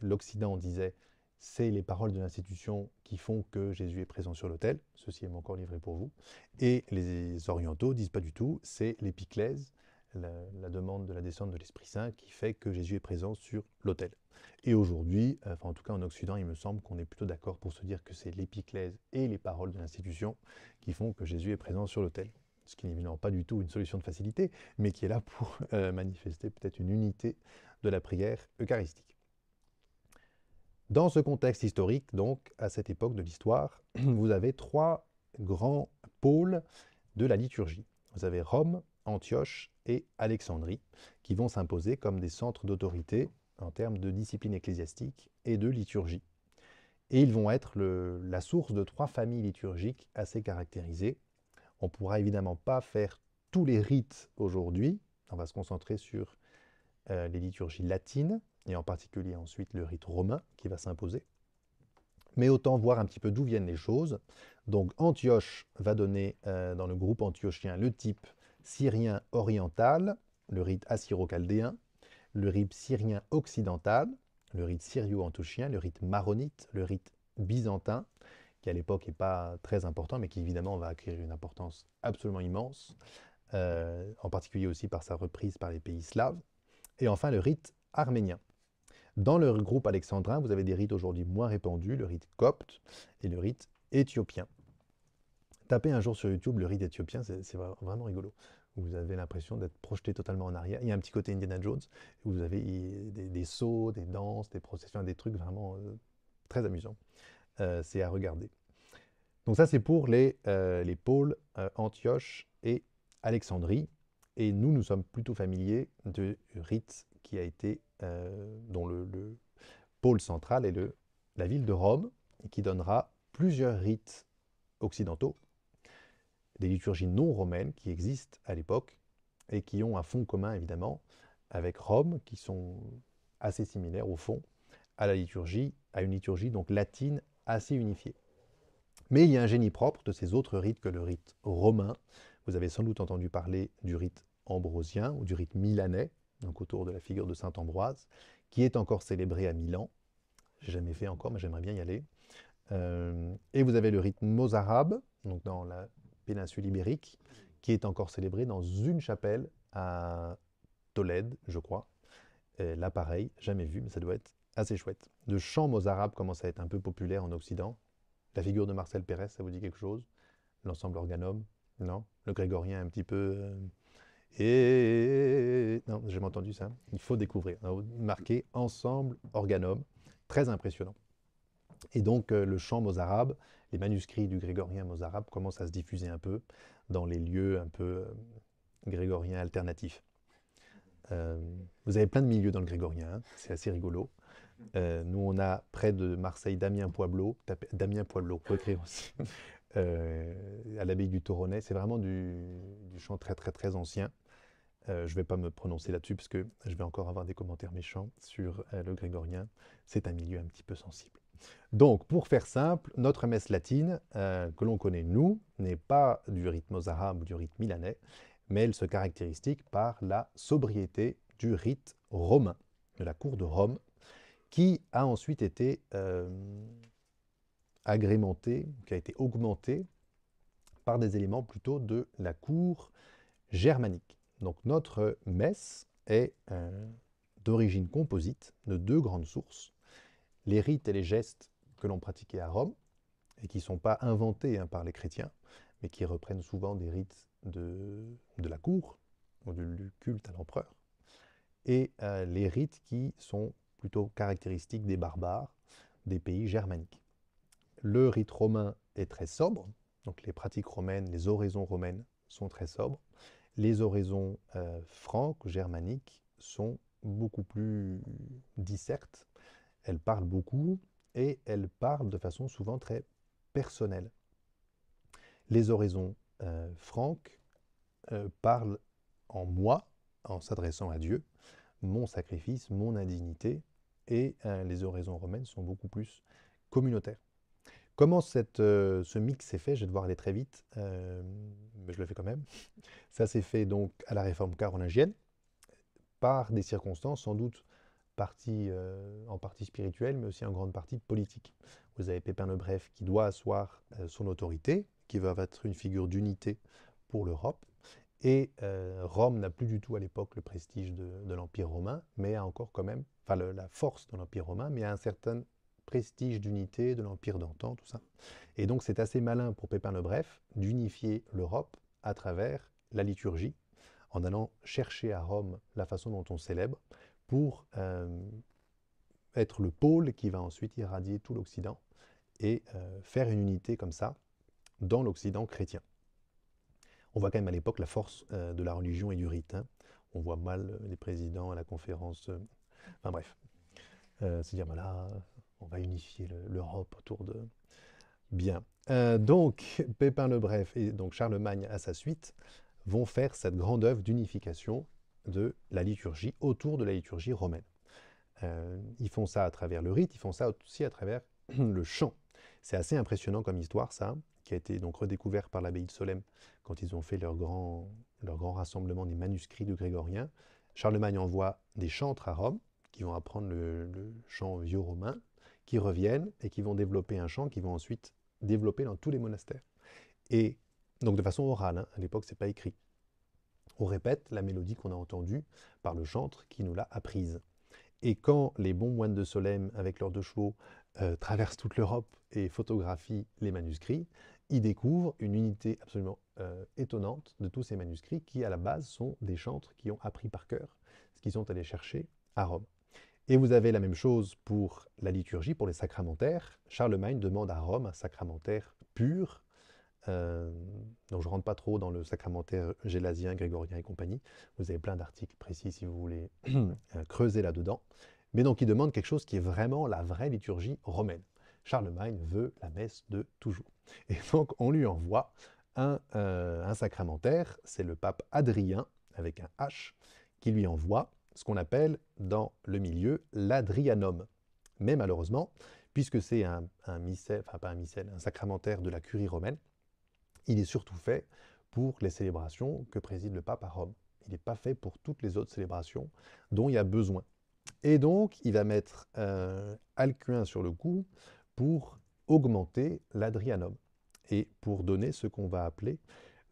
A: l'Occident disait c'est les paroles de l'institution qui font que Jésus est présent sur l'autel. Ceci est encore livré pour vous. Et les Orientaux disent pas du tout, c'est l'épiclèse, la, demande de la descente de l'Esprit Saint qui fait que Jésus est présent sur l'autel. Et aujourd'hui, euh, en tout cas en Occident, il me semble qu'on est plutôt d'accord pour se dire que c'est l'épiclèse et les paroles de l'institution qui font que Jésus est présent sur l'autel. Ce qui n'est évidemment pas du tout une solution de facilité, mais qui est là pour euh, manifester peut-être une unité de la prière eucharistique. Dans ce contexte historique, donc, à cette époque de l'histoire, vous avez trois grands pôles de la liturgie. Vous avez Rome, Antioche et Alexandrie, qui vont s'imposer comme des centres d'autorité en termes de discipline ecclésiastique et de liturgie. Et ils vont être la source de trois familles liturgiques assez caractérisées. On ne pourra évidemment pas faire tous les rites aujourd'hui, on va se concentrer sur euh, les liturgies latines, et en particulier ensuite le rite romain qui va s'imposer. Mais autant voir un petit peu d'où viennent les choses. Donc Antioche va donner euh, dans le groupe antiochien le type syrien oriental, le rite assyro-chaldéen, le rite syrien occidental, le rite syrio-antouchien, le rite maronite, le rite byzantin, qui à l'époque n'est pas très important, mais qui évidemment va acquérir une importance absolument immense, euh, en particulier aussi par sa reprise par les pays slaves, et enfin le rite arménien. Dans le groupe alexandrin, vous avez des rites aujourd'hui moins répandus, le rite copte et le rite éthiopien. Tapez un jour sur YouTube le rite éthiopien, c'est vraiment rigolo. Vous avez l'impression d'être projeté totalement en arrière. Il y a un petit côté Indiana Jones. Vous avez des, sauts, des danses, des processions, des trucs vraiment euh, très amusants. Euh, c'est à regarder. Donc ça, c'est pour les, euh, les pôles Antioche et Alexandrie. Et nous, nous sommes plutôt familiers de rite qui a été, dont le, pôle central est le, la ville de Rome, qui donnera plusieurs rites occidentaux des liturgies non romaines qui existent à l'époque et qui ont un fond commun évidemment avec Rome, qui sont assez similaires au fond à la liturgie, à une liturgie donc latine assez unifiée. Mais il y a un génie propre de ces autres rites que le rite romain. Vous avez sans doute entendu parler du rite ambrosien ou du rite milanais, donc autour de la figure de saint Ambroise, qui est encore célébré à Milan. J'ai jamais fait encore, mais j'aimerais bien y aller. Euh, et vous avez le rite mozarabe, donc dans la péninsule ibérique, qui est encore célébrée dans une chapelle à Tolède, je crois. là, pareil, jamais vu, mais ça doit être assez chouette. Le chant mozarabe commence à être un peu populaire en Occident. La figure de Marcel Pérez, ça vous dit quelque chose L'ensemble organum, non Le grégorien un petit peu... Euh, et... Non, j'ai entendu ça. Il faut découvrir. Marqué ensemble organum. Très impressionnant. Et donc, euh, le chant mozarabe les manuscrits du grégorien mozarabe commencent à se diffuser un peu dans les lieux un peu euh, grégoriens alternatifs. Euh, vous avez plein de milieux dans le grégorien, hein, c'est assez rigolo. Euh, nous, on a près de Marseille Damien Poibleau, Damien Poibleau, pour écrire aussi, à l'abbaye du Toronnet. C'est vraiment du, chant très très très ancien. je ne vais pas me prononcer là-dessus parce que je vais encore avoir des commentaires méchants sur le grégorien. C'est un milieu un petit peu sensible. Donc, pour faire simple, notre messe latine, euh, que l'on connaît nous, n'est pas du rite mozarabe ou du rite milanais, mais elle se caractéristique par la sobriété du rite romain, de la cour de Rome, qui a ensuite été euh, agrémentée, agrémenté, qui a été augmentée par des éléments plutôt de la cour germanique. Donc notre messe est euh, d'origine composite de deux grandes sources, les rites et les gestes que l'on pratiquait à Rome, et qui ne sont pas inventés hein, par les chrétiens, mais qui reprennent souvent des rites de, la cour, ou du culte à l'empereur, et euh, les rites qui sont plutôt caractéristiques des barbares, des pays germaniques. Le rite romain est très sobre, donc les pratiques romaines, les oraisons romaines sont très sobres. Les oraisons euh, franco-germaniques sont beaucoup plus dissertes, elle parle beaucoup et elle parle de façon souvent très personnelle. Les oraisons euh, franques euh, parlent en moi, en s'adressant à Dieu, mon sacrifice, mon indignité, et euh, les oraisons romaines sont beaucoup plus communautaires. Comment ce mix s'est fait Je vais devoir aller très vite, mais je le fais quand même. Ça s'est fait donc à la réforme carolingienne, par des circonstances sans doute partie, euh, en partie spirituelle, mais aussi en grande partie politique. Vous avez Pépin le Bref qui doit asseoir euh, son autorité, qui va être une figure d'unité pour l'Europe. Et euh, Rome n'a plus du tout à l'époque le prestige de, l'Empire romain, mais a encore quand même, enfin la force de l'Empire romain, mais a un certain prestige d'unité de l'Empire d'antan, tout ça. Et donc c'est assez malin pour Pépin le Bref d'unifier l'Europe à travers la liturgie, en allant chercher à Rome la façon dont on célèbre, pour euh, être le pôle qui va ensuite irradier tout l'Occident et euh, faire une unité comme ça dans l'Occident chrétien. On voit quand même à l'époque la force euh, de la religion et du rite. Hein. On voit mal les présidents à la conférence. enfin bref, c'est dire, voilà, ben on va unifier l'Europe autour de... Bien. donc, Pépin le Bref et donc Charlemagne à sa suite vont faire cette grande œuvre d'unification de la liturgie, autour de la liturgie romaine. Euh, ils font ça à travers le rite, ils font ça aussi à travers le chant. C'est assez impressionnant comme histoire, ça, qui a été donc redécouvert par l'abbaye de Solem quand ils ont fait leur grand, leur grand rassemblement des manuscrits de Grégorien. Charlemagne envoie des chantres à Rome qui vont apprendre le, chant vieux romain, qui reviennent et qui vont développer un chant qui vont ensuite développer dans tous les monastères. Et donc de façon orale, hein, à l'époque c'est pas écrit on répète la mélodie qu'on a entendue par le chantre qui nous l'a apprise. Et quand les bons moines de Solesmes, avec leurs deux chevaux, euh, traversent toute l'Europe et photographient les manuscrits, ils découvrent une unité absolument euh, étonnante de tous ces manuscrits qui, à la base, sont des chantres qui ont appris par cœur ce qu'ils sont allés chercher à Rome. Et vous avez la même chose pour la liturgie, pour les sacramentaires. Charlemagne demande à Rome un sacramentaire pur, euh, donc je ne rentre pas trop dans le sacramentaire euh, gélasien, grégorien et compagnie. Vous avez plein d'articles précis si vous voulez euh, creuser là-dedans. Mais donc il demande quelque chose qui est vraiment la vraie liturgie romaine. Charlemagne veut la messe de toujours. Et donc on lui envoie un, sacramentaire, c'est le pape Adrien, avec un H, qui lui envoie ce qu'on appelle dans le milieu l'Adrianum. Mais malheureusement, puisque c'est un, un missel, enfin pas un missel, un sacramentaire de la curie romaine, il est surtout fait pour les célébrations que préside le pape à Rome. Il n'est pas fait pour toutes les autres célébrations dont il y a besoin. Et donc, il va mettre un euh, alcuin sur le coup pour augmenter l'adrianum et pour donner ce qu'on va appeler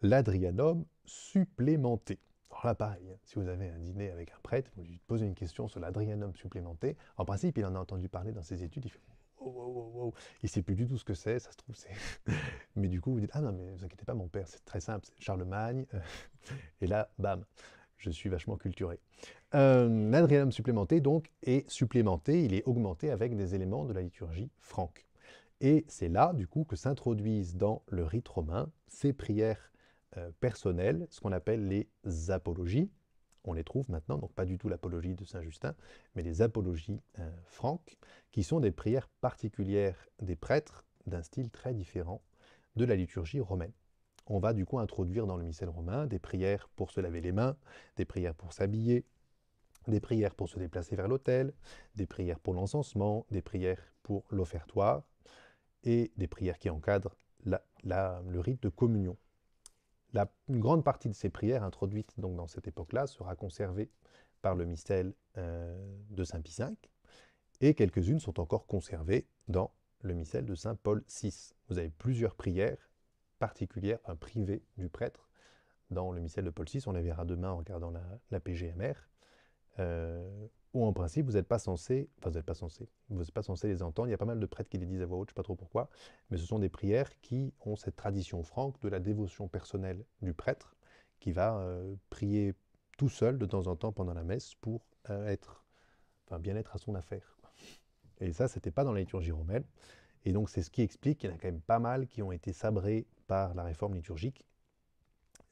A: l'adrianum supplémenté. Alors là, pareil, hein, si vous avez un dîner avec un prêtre, vous lui posez une question sur l'adrianum supplémenté. En principe, il en a entendu parler dans ses études, différentes. Oh, il ne sait plus du tout ce que c'est, ça se trouve, c'est. mais du coup, vous dites, ah non, mais ne vous inquiétez pas, mon père, c'est très simple, c'est Charlemagne. et là, bam, je suis vachement culturé. Euh, supplémenté, donc, est supplémenté, il est augmenté avec des éléments de la liturgie franque. Et c'est là, du coup, que s'introduisent dans le rite romain ces prières euh, personnelles, ce qu'on appelle les apologies. On les trouve maintenant, donc pas du tout l'apologie de Saint Justin, mais les apologies euh, franques, qui sont des prières particulières des prêtres d'un style très différent de la liturgie romaine. On va du coup introduire dans le missel romain des prières pour se laver les mains, des prières pour s'habiller, des prières pour se déplacer vers l'autel, des prières pour l'encensement, des prières pour l'offertoire et des prières qui encadrent la, le rite de communion. La, une grande partie de ces prières introduites donc dans cette époque-là sera conservée par le missel euh, de Saint Pie V, et quelques-unes sont encore conservées dans le missel de Saint Paul VI. Vous avez plusieurs prières particulières, privées du prêtre, dans le missel de Paul VI. On les verra demain en regardant la, PGMR. Euh, où en principe, vous n'êtes pas censé, enfin vous n'êtes pas censé, vous n'êtes pas censé les entendre. Il y a pas mal de prêtres qui les disent à voix haute, je ne sais pas trop pourquoi, mais ce sont des prières qui ont cette tradition franque de la dévotion personnelle du prêtre, qui va euh, prier tout seul de temps en temps pendant la messe pour euh, être, enfin bien être à son affaire. Et ça, n'était pas dans la liturgie romaine. Et donc, c'est ce qui explique qu'il y en a quand même pas mal qui ont été sabrés par la réforme liturgique.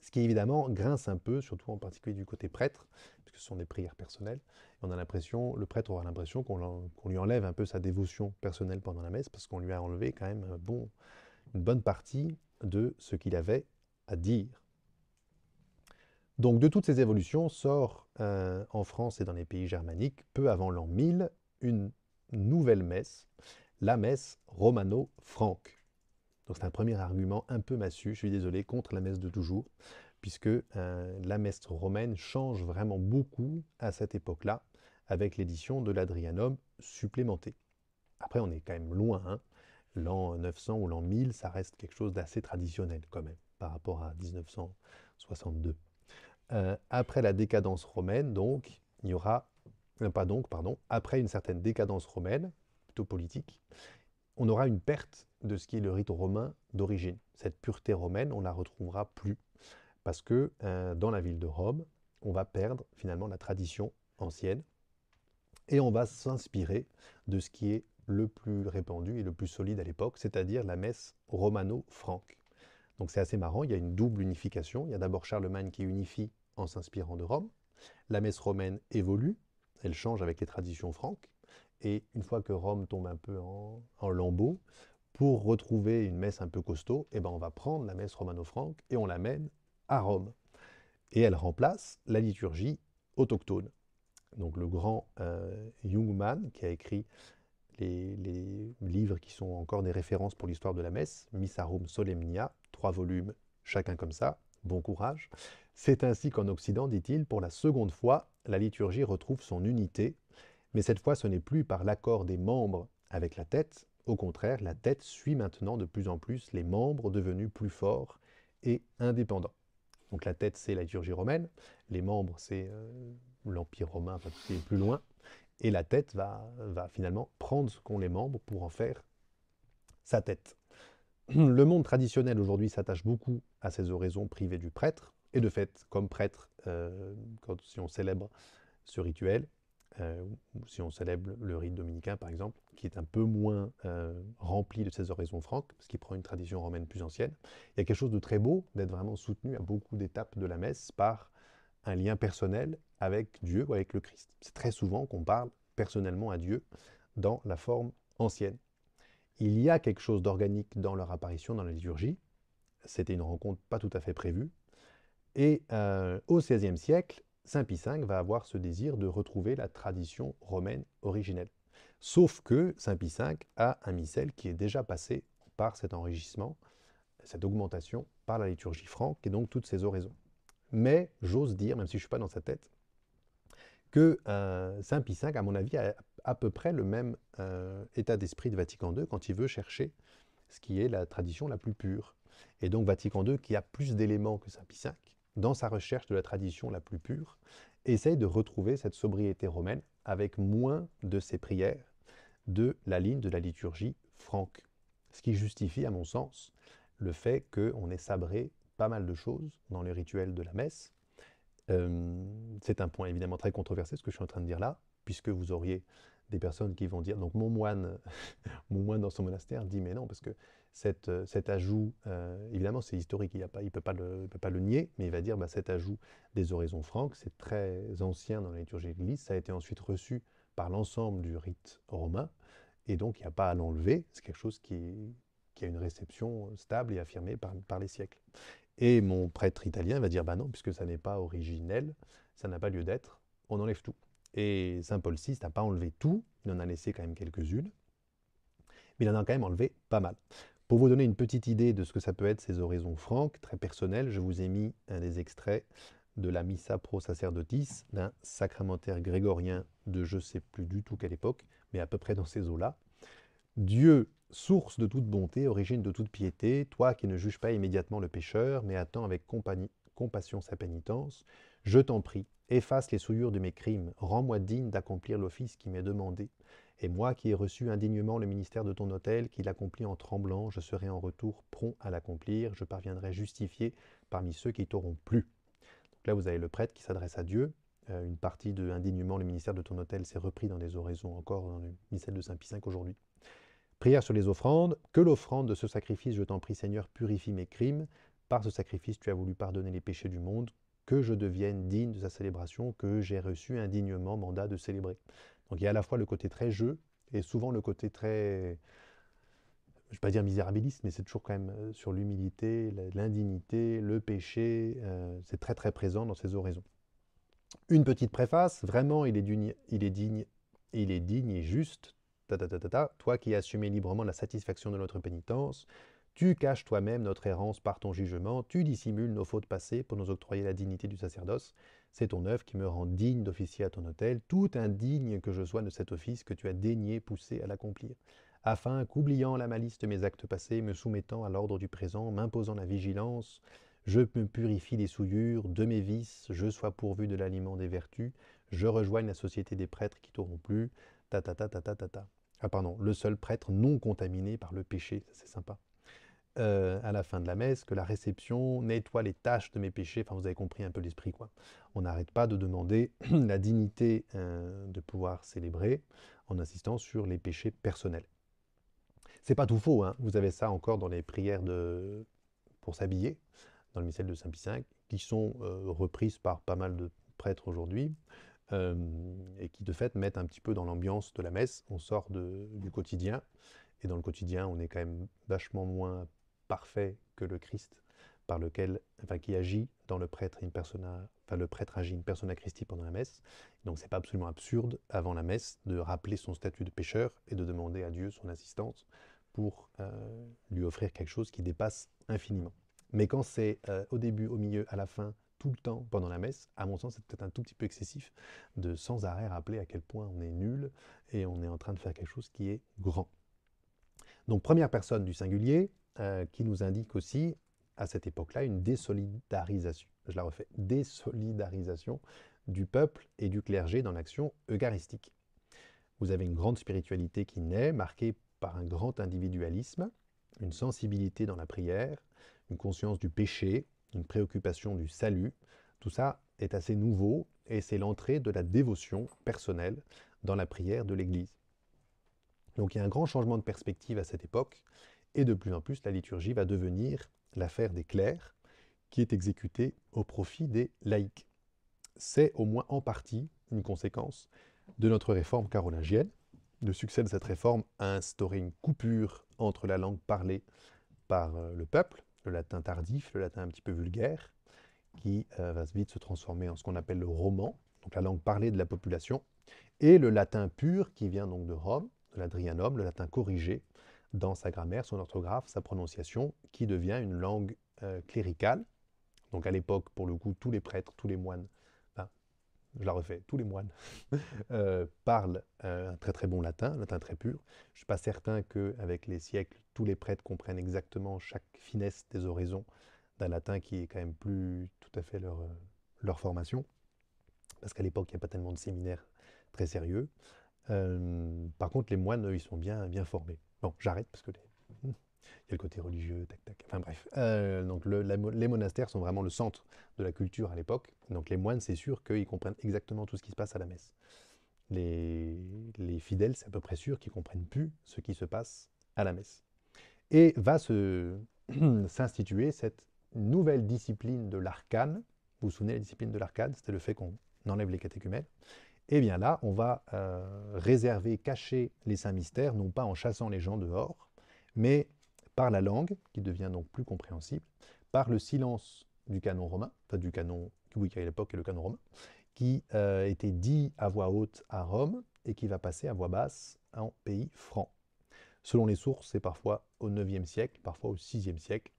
A: Ce qui, évidemment, grince un peu, surtout en particulier du côté prêtre, puisque ce sont des prières personnelles. on a l'impression, le prêtre aura l'impression qu'on lui enlève un peu sa dévotion personnelle pendant la messe, parce qu'on lui a enlevé quand même une bonne partie de ce qu'il avait à dire. Donc de toutes ces évolutions sort euh, en France et dans les pays germaniques, peu avant l'an 1000, une nouvelle messe, la messe romano-franque. Donc c'est un premier argument un peu massu, je suis désolé, contre la messe de toujours, puisque euh, la messe romaine change vraiment beaucoup à cette époque-là, avec l'édition de l'Adrianum supplémenté Après, on est quand même loin, hein. l'an 900 ou l'an 1000, ça reste quelque chose d'assez traditionnel quand même, par rapport à 1962. Euh, après la décadence romaine, donc, il y aura euh, pas donc, pardon, après une certaine décadence romaine, plutôt politique, on aura une perte de ce qui est le rite romain d'origine. Cette pureté romaine, on la retrouvera plus, parce que euh, dans la ville de Rome, on va perdre finalement la tradition ancienne, et on va s'inspirer de ce qui est le plus répandu et le plus solide à l'époque, c'est-à-dire la messe romano-franque. Donc c'est assez marrant, il y a une double unification. Il y a d'abord Charlemagne qui unifie en s'inspirant de Rome. La messe romaine évolue, elle change avec les traditions franques. Et une fois que Rome tombe un peu en, en lambeaux, pour retrouver une messe un peu costaud, eh ben on va prendre la messe romano-franque et on l'amène à Rome. Et elle remplace la liturgie autochtone. Donc le grand euh, Jungmann, qui a écrit les, les, livres qui sont encore des références pour l'histoire de la messe, Missarum Solemnia, trois volumes, chacun comme ça, bon courage, c'est ainsi qu'en Occident, dit-il, pour la seconde fois, la liturgie retrouve son unité, mais cette fois ce n'est plus par l'accord des membres avec la tête, au contraire, la tête suit maintenant de plus en plus les membres devenus plus forts et indépendants. Donc la tête, c'est la liturgie romaine, les membres, c'est euh, l'Empire romain, plus loin, et la tête va, va finalement prendre ce qu'ont les membres pour en faire sa tête. Le monde traditionnel aujourd'hui s'attache beaucoup à ces oraisons privées du prêtre, et de fait, comme prêtre, euh, quand, si on célèbre ce rituel, euh, ou si on célèbre le rite dominicain par exemple, qui est un peu moins euh, rempli de ces oraisons franques, parce qu'il prend une tradition romaine plus ancienne, il y a quelque chose de très beau d'être vraiment soutenu à beaucoup d'étapes de la messe par un lien personnel avec Dieu ou avec le Christ. C'est très souvent qu'on parle personnellement à Dieu dans la forme ancienne. Il y a quelque chose d'organique dans leur apparition dans la liturgie. C'était une rencontre pas tout à fait prévue, et euh, au XVIe siècle, Saint Pie V va avoir ce désir de retrouver la tradition romaine originelle. Sauf que Saint Pie V a un missel qui est déjà passé par cet enrichissement, cette augmentation par la liturgie franque et donc toutes ses oraisons. Mais j'ose dire, même si je ne suis pas dans sa tête, que euh, Saint Pie V, à mon avis, a à peu près le même euh, état d'esprit de Vatican II quand il veut chercher ce qui est la tradition la plus pure. Et donc Vatican II, qui a plus d'éléments que Saint Pie V, dans sa recherche de la tradition la plus pure, essaye de retrouver cette sobriété romaine avec moins de ses prières de la ligne de la liturgie franque. Ce qui justifie, à mon sens, le fait qu'on ait sabré pas mal de choses dans les rituels de la messe. Euh, c'est un point évidemment très controversé, ce que je suis en train de dire là, puisque vous auriez des personnes qui vont dire, donc mon moine, mon moine dans son monastère dit, mais non, parce que euh, cet ajout, euh, évidemment c'est historique, il ne peut, pas le nier, mais il va dire bah, cet ajout des oraisons francs, c'est très ancien dans la liturgie de l'Église, ça a été ensuite reçu par l'ensemble du rite romain, et donc il n'y a pas à l'enlever, c'est quelque chose qui, a une réception stable et affirmée par, les siècles. Et mon prêtre italien va dire bah non, puisque ça n'est pas originel, ça n'a pas lieu d'être, on enlève tout. Et saint Paul VI n'a pas enlevé tout, il en a laissé quand même quelques-unes, mais il en a quand même enlevé pas mal. Pour vous donner une petite idée de ce que ça peut être ces oraisons franques, très personnelles, je vous ai mis un des extraits de la Missa pro sacerdotis d'un sacramentaire grégorien de je ne sais plus du tout quelle époque, mais à peu près dans ces eaux-là. Dieu, source de toute bonté, origine de toute piété, toi qui ne juges pas immédiatement le pécheur, mais attends avec compassion sa pénitence, je t'en prie, efface les souillures de mes crimes, rends-moi digne d'accomplir l'office qui m'est demandé, et moi qui ai reçu indignement le ministère de ton hôtel, qui l'accomplit en tremblant, je serai en retour prompt à l'accomplir, je parviendrai justifié parmi ceux qui t'auront plu. Donc là, vous avez le prêtre qui s'adresse à Dieu. Euh, une partie de indignement le ministère de ton hôtel s'est repris dans des oraisons encore dans le missel de Saint Pie V aujourd'hui. Prière sur les offrandes. Que l'offrande de ce sacrifice, je t'en prie Seigneur, purifie mes crimes. Par ce sacrifice, tu as voulu pardonner les péchés du monde. Que je devienne digne de sa célébration, que j'ai reçu indignement mandat de célébrer. Donc il y a à la fois le côté très jeu et souvent le côté très, je ne vais pas dire misérabiliste, mais c'est toujours quand même euh, sur l'humilité, l'indignité, le péché. Euh, c'est très très présent dans ces oraisons. Une petite préface, vraiment, il est digne, il est digne, il est digne et juste. Ta, ta, ta, toi qui as assumé librement la satisfaction de notre pénitence, tu caches toi-même notre errance par ton jugement, tu dissimules nos fautes passées pour nous octroyer la dignité du sacerdoce c'est ton œuvre qui me rend digne d'officier à ton hôtel, tout indigne que je sois de cet office que tu as daigné pousser à l'accomplir, afin qu'oubliant la malice de mes actes passés, me soumettant à l'ordre du présent, m'imposant la vigilance, je me purifie des souillures, de mes vices, je sois pourvu de l'aliment des vertus, je rejoigne la société des prêtres qui t'auront plu, ta ta ta ta ta ta ta. Ah pardon, le seul prêtre non contaminé par le péché, c'est sympa. Euh, à la fin de la messe, que la réception nettoie les tâches de mes péchés. Enfin, vous avez compris un peu l'esprit, quoi. On n'arrête pas de demander la dignité euh, de pouvoir célébrer en insistant sur les péchés personnels. C'est pas tout faux, hein. vous avez ça encore dans les prières de... pour s'habiller, dans le missel de Saint Pie V, qui sont euh, reprises par pas mal de prêtres aujourd'hui, et qui de fait mettent un petit peu dans l'ambiance de la messe. On sort du quotidien, et dans le quotidien, on est quand même vachement moins parfait que le Christ, par lequel, enfin, qui agit dans le prêtre une persona, le prêtre agit une persona Christi pendant la messe. Donc, c'est pas absolument absurde, avant la messe, de rappeler son statut de pécheur et de demander à Dieu son assistance pour euh, lui offrir quelque chose qui dépasse infiniment. Mais quand c'est euh, au début, au milieu, à la fin, tout le temps pendant la messe, à mon sens, c'est peut-être un tout petit peu excessif de sans arrêt rappeler à quel point on est nul et on est en train de faire quelque chose qui est grand. Donc première personne du singulier, euh, qui nous indique aussi, à cette époque-là, une désolidarisation, je la refais, désolidarisation du peuple et du clergé dans l'action eucharistique. Vous avez une grande spiritualité qui naît, marquée par un grand individualisme, une sensibilité dans la prière, une conscience du péché, une préoccupation du salut. Tout ça est assez nouveau et c'est l'entrée de la dévotion personnelle dans la prière de l'Église. Donc il y a un grand changement de perspective à cette époque et de plus en plus, la liturgie va devenir l'affaire des clercs, qui est exécutée au profit des laïcs. C'est au moins en partie une conséquence de notre réforme carolingienne. Le succès de cette réforme a instauré une coupure entre la langue parlée par euh, le peuple, le latin tardif, le latin un petit peu vulgaire, qui euh, va vite se transformer en ce qu'on appelle le roman, donc la langue parlée de la population, et le latin pur qui vient donc de Rome, de l'Adrianum, le latin corrigé, dans sa grammaire, son orthographe, sa prononciation, qui devient une langue euh, cléricale. Donc à l'époque, pour le coup, tous les prêtres, tous les moines, ben, je la refais, tous les moines euh, parlent euh, un très très bon latin, un latin très pur. Je ne suis pas certain qu'avec les siècles, tous les prêtres comprennent exactement chaque finesse des oraisons d'un latin qui est quand même plus tout à fait leur, leur formation. Parce qu'à l'époque, il n'y a pas tellement de séminaires très sérieux. par contre, les moines, ils sont bien, bien formés. Bon, j'arrête parce que y a le côté religieux, tac, tac. Enfin bref. Euh, donc les monastères sont vraiment le centre de la culture à l'époque. Donc les moines, c'est sûr qu'ils comprennent exactement tout ce qui se passe à la messe. Les, fidèles, c'est à peu près sûr qu'ils comprennent plus ce qui se passe à la messe. Et va s'instituer cette nouvelle discipline de l'arcane. Vous vous souvenez, la discipline de l'arcane, c'était le fait qu'on enlève les catéchumènes, eh bien là, on va euh, réserver, cacher les saints mystères, non pas en chassant les gens dehors, mais par la langue, qui devient donc plus compréhensible, par le silence du canon romain, enfin du canon, oui, à l'époque est le canon romain, qui euh, était dit à voix haute à Rome et qui va passer à voix basse en pays franc. Selon les sources, c'est parfois au 9e siècle, parfois au 6e siècle.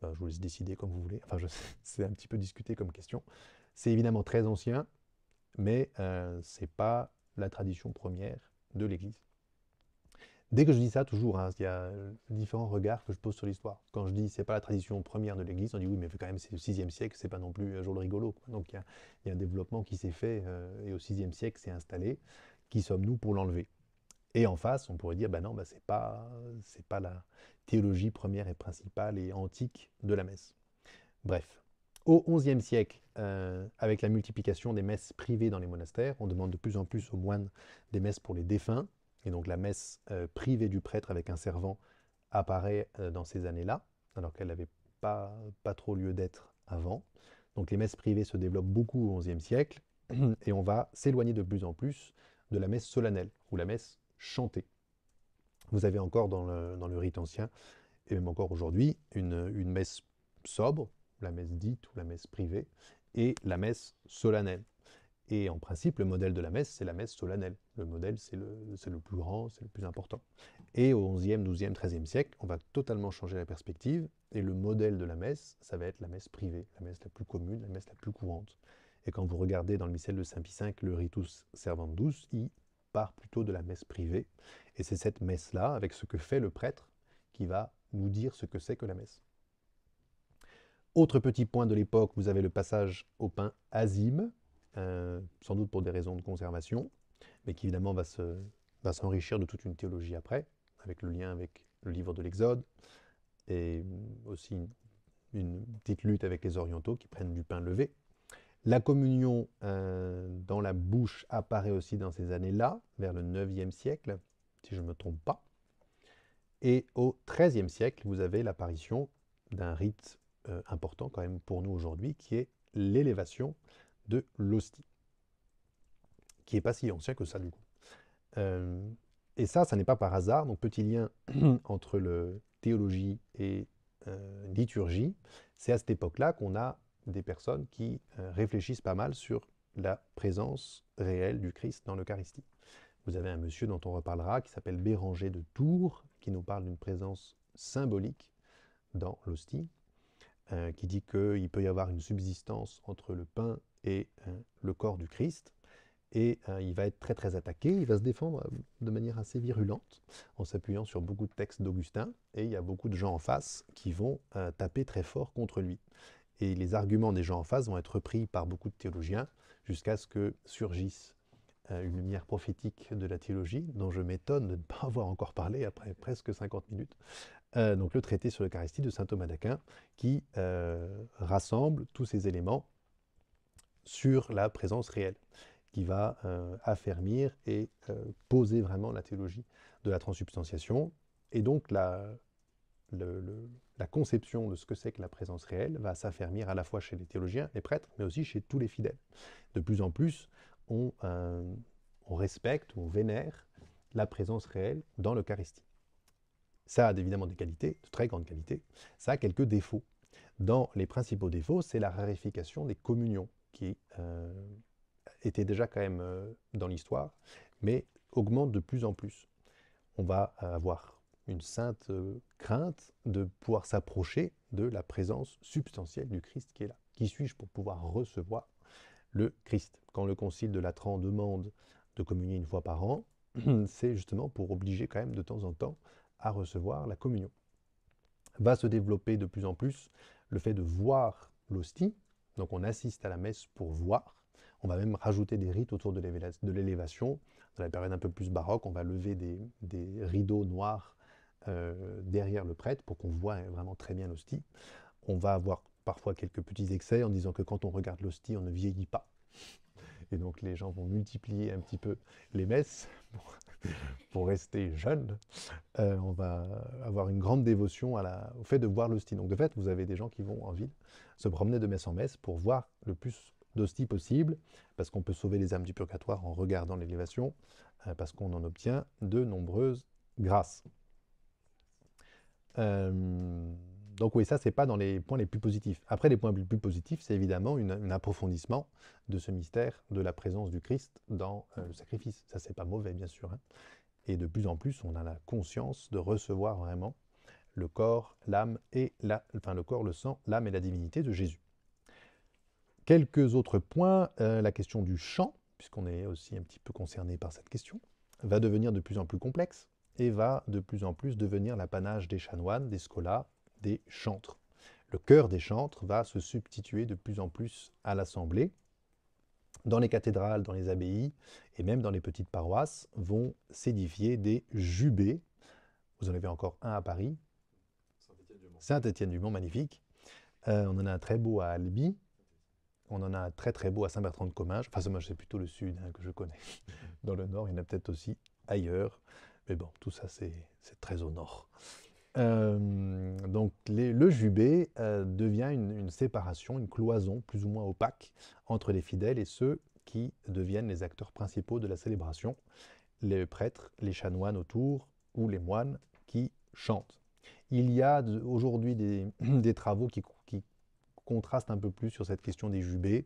A: Ben, je vous laisse décider comme vous voulez. Enfin, c'est un petit peu discuté comme question. C'est évidemment très ancien, mais euh, ce n'est pas la tradition première de l'Église. Dès que je dis ça, toujours, hein, il y a différents regards que je pose sur l'histoire. Quand je dis c'est pas la tradition première de l'Église, on dit oui, mais quand même c'est le VIe e siècle, c'est pas non plus un jour de rigolo. Donc il y, a un développement qui s'est fait euh, et au 6 siècle c'est installé. Qui sommes-nous pour l'enlever Et en face, on pourrait dire ben non, ben c'est pas c'est pas la théologie première et principale et antique de la messe. Bref, au XIe siècle, euh, avec la multiplication des messes privées dans les monastères, on demande de plus en plus aux moines des messes pour les défunts, et donc la messe euh, privée du prêtre avec un servant apparaît euh, dans ces années-là, alors qu'elle n'avait pas, pas trop lieu d'être avant. Donc les messes privées se développent beaucoup au XIe siècle, et on va s'éloigner de plus en plus de la messe solennelle, ou la messe chantée. Vous avez encore dans le, rite ancien, et même encore aujourd'hui, une, une messe sobre, la messe dite ou la messe privée, et la messe solennelle. Et en principe, le modèle de la messe, c'est la messe solennelle. Le modèle, c'est le, le, plus grand, c'est le plus important. Et au 11e, 12e, 13e siècle, on va totalement changer la perspective. Et le modèle de la messe, ça va être la messe privée, la messe la plus commune, la messe la plus courante. Et quand vous regardez dans le missel de Saint Pie V, le Ritus Servandus, il part plutôt de la messe privée. Et c'est cette messe-là, avec ce que fait le prêtre, qui va nous dire ce que c'est que la messe. Autre petit point de l'époque, vous avez le passage au pain azim, euh, sans doute pour des raisons de conservation, mais qui évidemment va s'enrichir de toute une théologie après, avec le lien avec le livre de l'Exode, et aussi une, petite lutte avec les orientaux qui prennent du pain levé. La communion euh, dans la bouche apparaît aussi dans ces années-là, vers le 9e siècle, si je ne me trompe pas. Et au XIIIe siècle, vous avez l'apparition d'un rite euh, important quand même pour nous aujourd'hui, qui est l'élévation de l'hostie, qui n'est pas si ancien que ça du coup. Euh, et ça, ça n'est pas par hasard, donc petit lien entre le théologie et euh, liturgie, c'est à cette époque-là qu'on a des personnes qui réfléchissent pas mal sur la présence réelle du Christ dans l'Eucharistie. Vous avez un monsieur dont on reparlera qui s'appelle Béranger de Tours, qui nous parle d'une présence symbolique dans l'hostie. Euh, qui dit qu'il peut y avoir une subsistance entre le pain et euh, le corps du Christ. Et euh, il va être très très attaqué, il va se défendre de manière assez virulente, en s'appuyant sur beaucoup de textes d'Augustin, et il y a beaucoup de gens en face qui vont taper très fort contre lui. Et les arguments des gens en face vont être repris par beaucoup de théologiens, jusqu'à ce que surgisse une lumière prophétique de la théologie, dont je m'étonne de ne pas avoir encore parlé après presque 50 minutes, euh, donc le traité sur l'Eucharistie de saint Thomas d'Aquin, qui euh, rassemble tous ces éléments sur la présence réelle, qui va euh, affermir et poser vraiment la théologie de la transsubstantiation. Et donc la, conception de ce que c'est que la présence réelle va s'affermir à la fois chez les théologiens, les prêtres, mais aussi chez tous les fidèles. De plus en plus, on, on respecte, on vénère la présence réelle dans l'Eucharistie. Ça a évidemment des qualités, de très grandes qualités. Ça a quelques défauts. Dans les principaux défauts, c'est la rarification des communions, qui euh, étaient était déjà quand même euh, dans l'histoire, mais augmente de plus en plus. On va avoir une sainte euh, crainte de pouvoir s'approcher de la présence substantielle du Christ qui est là. Qui suis-je pour pouvoir recevoir le Christ Quand le concile de Latran demande de communier une fois par an, c'est justement pour obliger quand même de temps en temps à recevoir la communion. Va se développer de plus en plus le fait de voir l'hostie, donc on assiste à la messe pour voir. On va même rajouter des rites autour de l'élévation. Dans la période un peu plus baroque, on va lever des, des rideaux noirs euh, derrière le prêtre pour qu'on voit vraiment très bien l'hostie. On va avoir parfois quelques petits excès en disant que quand on regarde l'hostie, on ne vieillit pas. Et donc les gens vont multiplier un petit peu les messes pour rester jeune, euh, on va avoir une grande dévotion au fait de voir l'hostie. Donc de fait, vous avez des gens qui vont en ville se promener de messe en messe pour voir le plus d'hostie possible, parce qu'on peut sauver les âmes du purgatoire en regardant l'élévation, euh, parce qu'on en obtient de nombreuses grâces. Euh, donc oui, ça, c'est pas dans les points les plus positifs. Après, les points les plus positifs, c'est évidemment un approfondissement de ce mystère de la présence du Christ dans euh, le sacrifice. Ça, c'est pas mauvais, bien sûr. Hein. Et de plus en plus, on a la conscience de recevoir vraiment le corps, l'âme et la, le corps, le sang, l'âme et la divinité de Jésus. Quelques autres points, euh, la question du chant, puisqu'on est aussi un petit peu concerné par cette question, va devenir de plus en plus complexe et va de plus en plus devenir l'apanage des chanoines, des scolas des chantres. Le chœur des chantres va se substituer de plus en plus à l'assemblée. Dans les cathédrales, dans les abbayes et même dans les petites paroisses vont s'édifier des jubés. Vous en avez encore un à Paris. Saint-Étienne-du-Mont, Saint magnifique. Euh, on en a un très beau à Albi. On en a un très très beau à Saint-Bertrand-de-Comminges. Enfin, moi, c'est plutôt le sud hein, que je connais. Dans le nord, il y en a peut-être aussi ailleurs. Mais bon, tout ça, c'est très au nord. Euh, donc le jubé euh, devient une, séparation, une cloison plus ou moins opaque entre les fidèles et ceux qui deviennent les acteurs principaux de la célébration, les prêtres, les chanoines autour ou les moines qui chantent. Il y a aujourd'hui des, travaux qui, contrastent un peu plus sur cette question des jubés,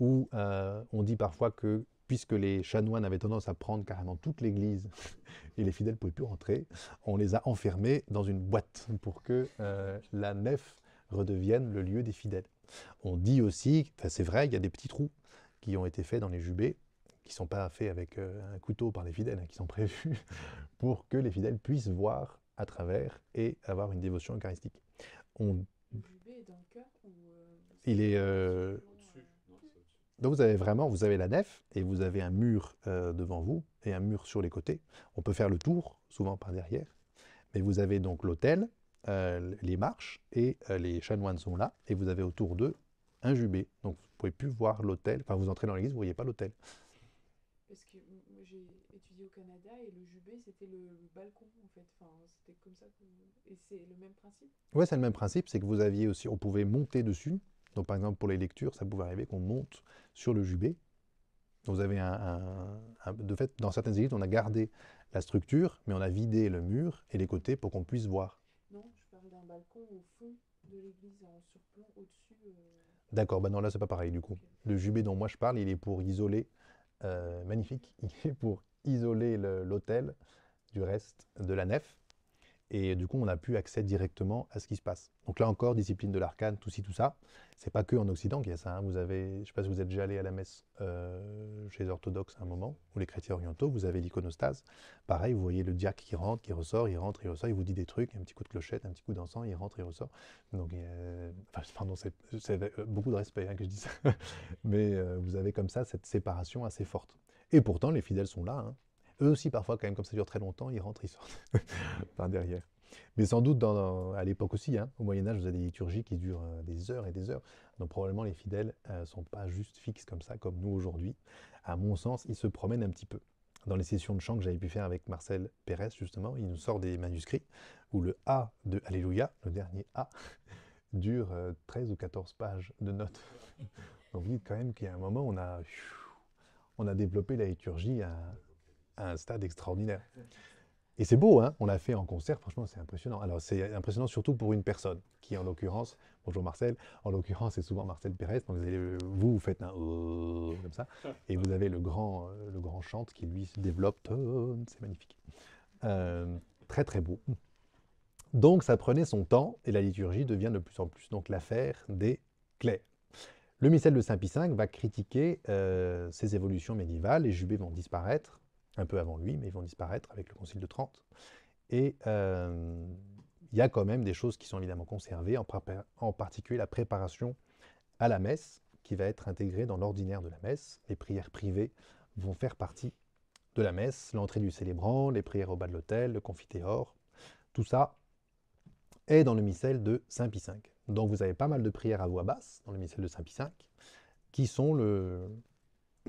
A: où euh, on dit parfois que puisque les chanoines avaient tendance à prendre carrément toute l'église et les fidèles ne pouvaient plus rentrer, on les a enfermés dans une boîte pour que euh, la nef redevienne le lieu des fidèles. On dit aussi, c'est vrai, il y a des petits trous qui ont été faits dans les jubés, qui ne sont pas faits avec euh, un couteau par les fidèles, hein, qui sont prévus pour que les fidèles puissent voir à travers et avoir une dévotion eucharistique. On... Le jubé est dans le cœur ou... Euh, il est... Donc vous avez vraiment, vous avez la nef et vous avez un mur euh, devant vous et un mur sur les côtés. On peut faire le tour, souvent par derrière. Mais vous avez donc l'autel, euh, les marches et euh, les chanoines sont là. Et vous avez autour d'eux un jubé. Donc vous ne pouvez plus voir l'autel. Enfin, vous entrez dans l'église, vous ne voyez pas l'autel. Parce que moi j'ai étudié au Canada et le jubé c'était le balcon en fait. Enfin, c'était comme ça. Et c'est le même principe Oui, c'est le même principe. C'est que vous aviez aussi, on pouvait monter dessus donc par exemple, pour les lectures, ça pouvait arriver qu'on monte sur le jubé. Vous avez un, de fait, dans certaines églises, on a gardé la structure, mais on a vidé le mur et les côtés pour qu'on puisse voir. Non, je parle d'un balcon au fond de l'église, en surplomb, au-dessus. Euh. D'accord, ben non, là, c'est pas pareil du coup. Le jubé dont moi je parle, il est pour isoler, euh, magnifique, il est pour isoler l'autel du reste de la nef. Et du coup, on a pu accès directement à ce qui se passe. Donc là encore, discipline de l'arcane, tout ci, tout ça. C'est pas que en Occident qu'il y a ça. Hein. Vous avez, je ne sais pas si vous êtes déjà allé à la messe euh, chez les orthodoxes à un moment, ou les chrétiens orientaux, vous avez l'iconostase. Pareil, vous voyez le diacre qui rentre, qui ressort, il rentre, il ressort, il vous dit des trucs, un petit coup de clochette, un petit coup d'encens, il rentre, il ressort. Donc, enfin, c'est euh, beaucoup de respect hein, que je dis ça. Mais euh, vous avez comme ça cette séparation assez forte. Et pourtant, les fidèles sont là. Hein. Eux aussi, parfois, quand même, comme ça dure très longtemps, ils rentrent, ils sortent par derrière. Mais sans doute, dans, à l'époque aussi, hein, au Moyen-Âge, vous avez des liturgies qui durent euh, des heures et des heures. Donc, probablement, les fidèles ne euh, sont pas juste fixes comme ça, comme nous aujourd'hui. À mon sens, ils se promènent un petit peu. Dans les sessions de chant que j'avais pu faire avec Marcel Pérez, justement, il nous sort des manuscrits où le A de Alléluia, le dernier A, dure 13 euh, ou 14 pages de notes. Donc, vous dites quand même qu'il y a un moment, on a, on a développé la liturgie à, un stade extraordinaire. Et c'est beau, hein, on l'a fait en concert, franchement, c'est impressionnant. Alors, c'est impressionnant surtout pour une personne, qui en l'occurrence, bonjour Marcel, en l'occurrence, c'est souvent Marcel Pérez. Donc, vous, vous, faites un euh, comme ça, et vous avez le grand, euh, le grand chante qui lui se développe. Euh, c'est magnifique. très, très beau. Donc, ça prenait son temps, et la liturgie devient de plus en plus donc l'affaire des clés. Le missel de Saint-Pie V va critiquer ces évolutions médiévales, les jubés vont disparaître, un peu avant lui, mais ils vont disparaître avec le Concile de Trente. Et euh, il y a quand même des choses qui sont évidemment conservées, en, en particulier la préparation à la messe, qui va être intégrée dans l'ordinaire de la messe. Les prières privées vont faire partie de la messe, l'entrée du célébrant, les prières au bas de l'autel, le confiteor, tout ça est dans le missel de Saint Pie V. Donc vous avez pas mal de prières à voix basse dans le missel de Saint Pie V, qui sont le,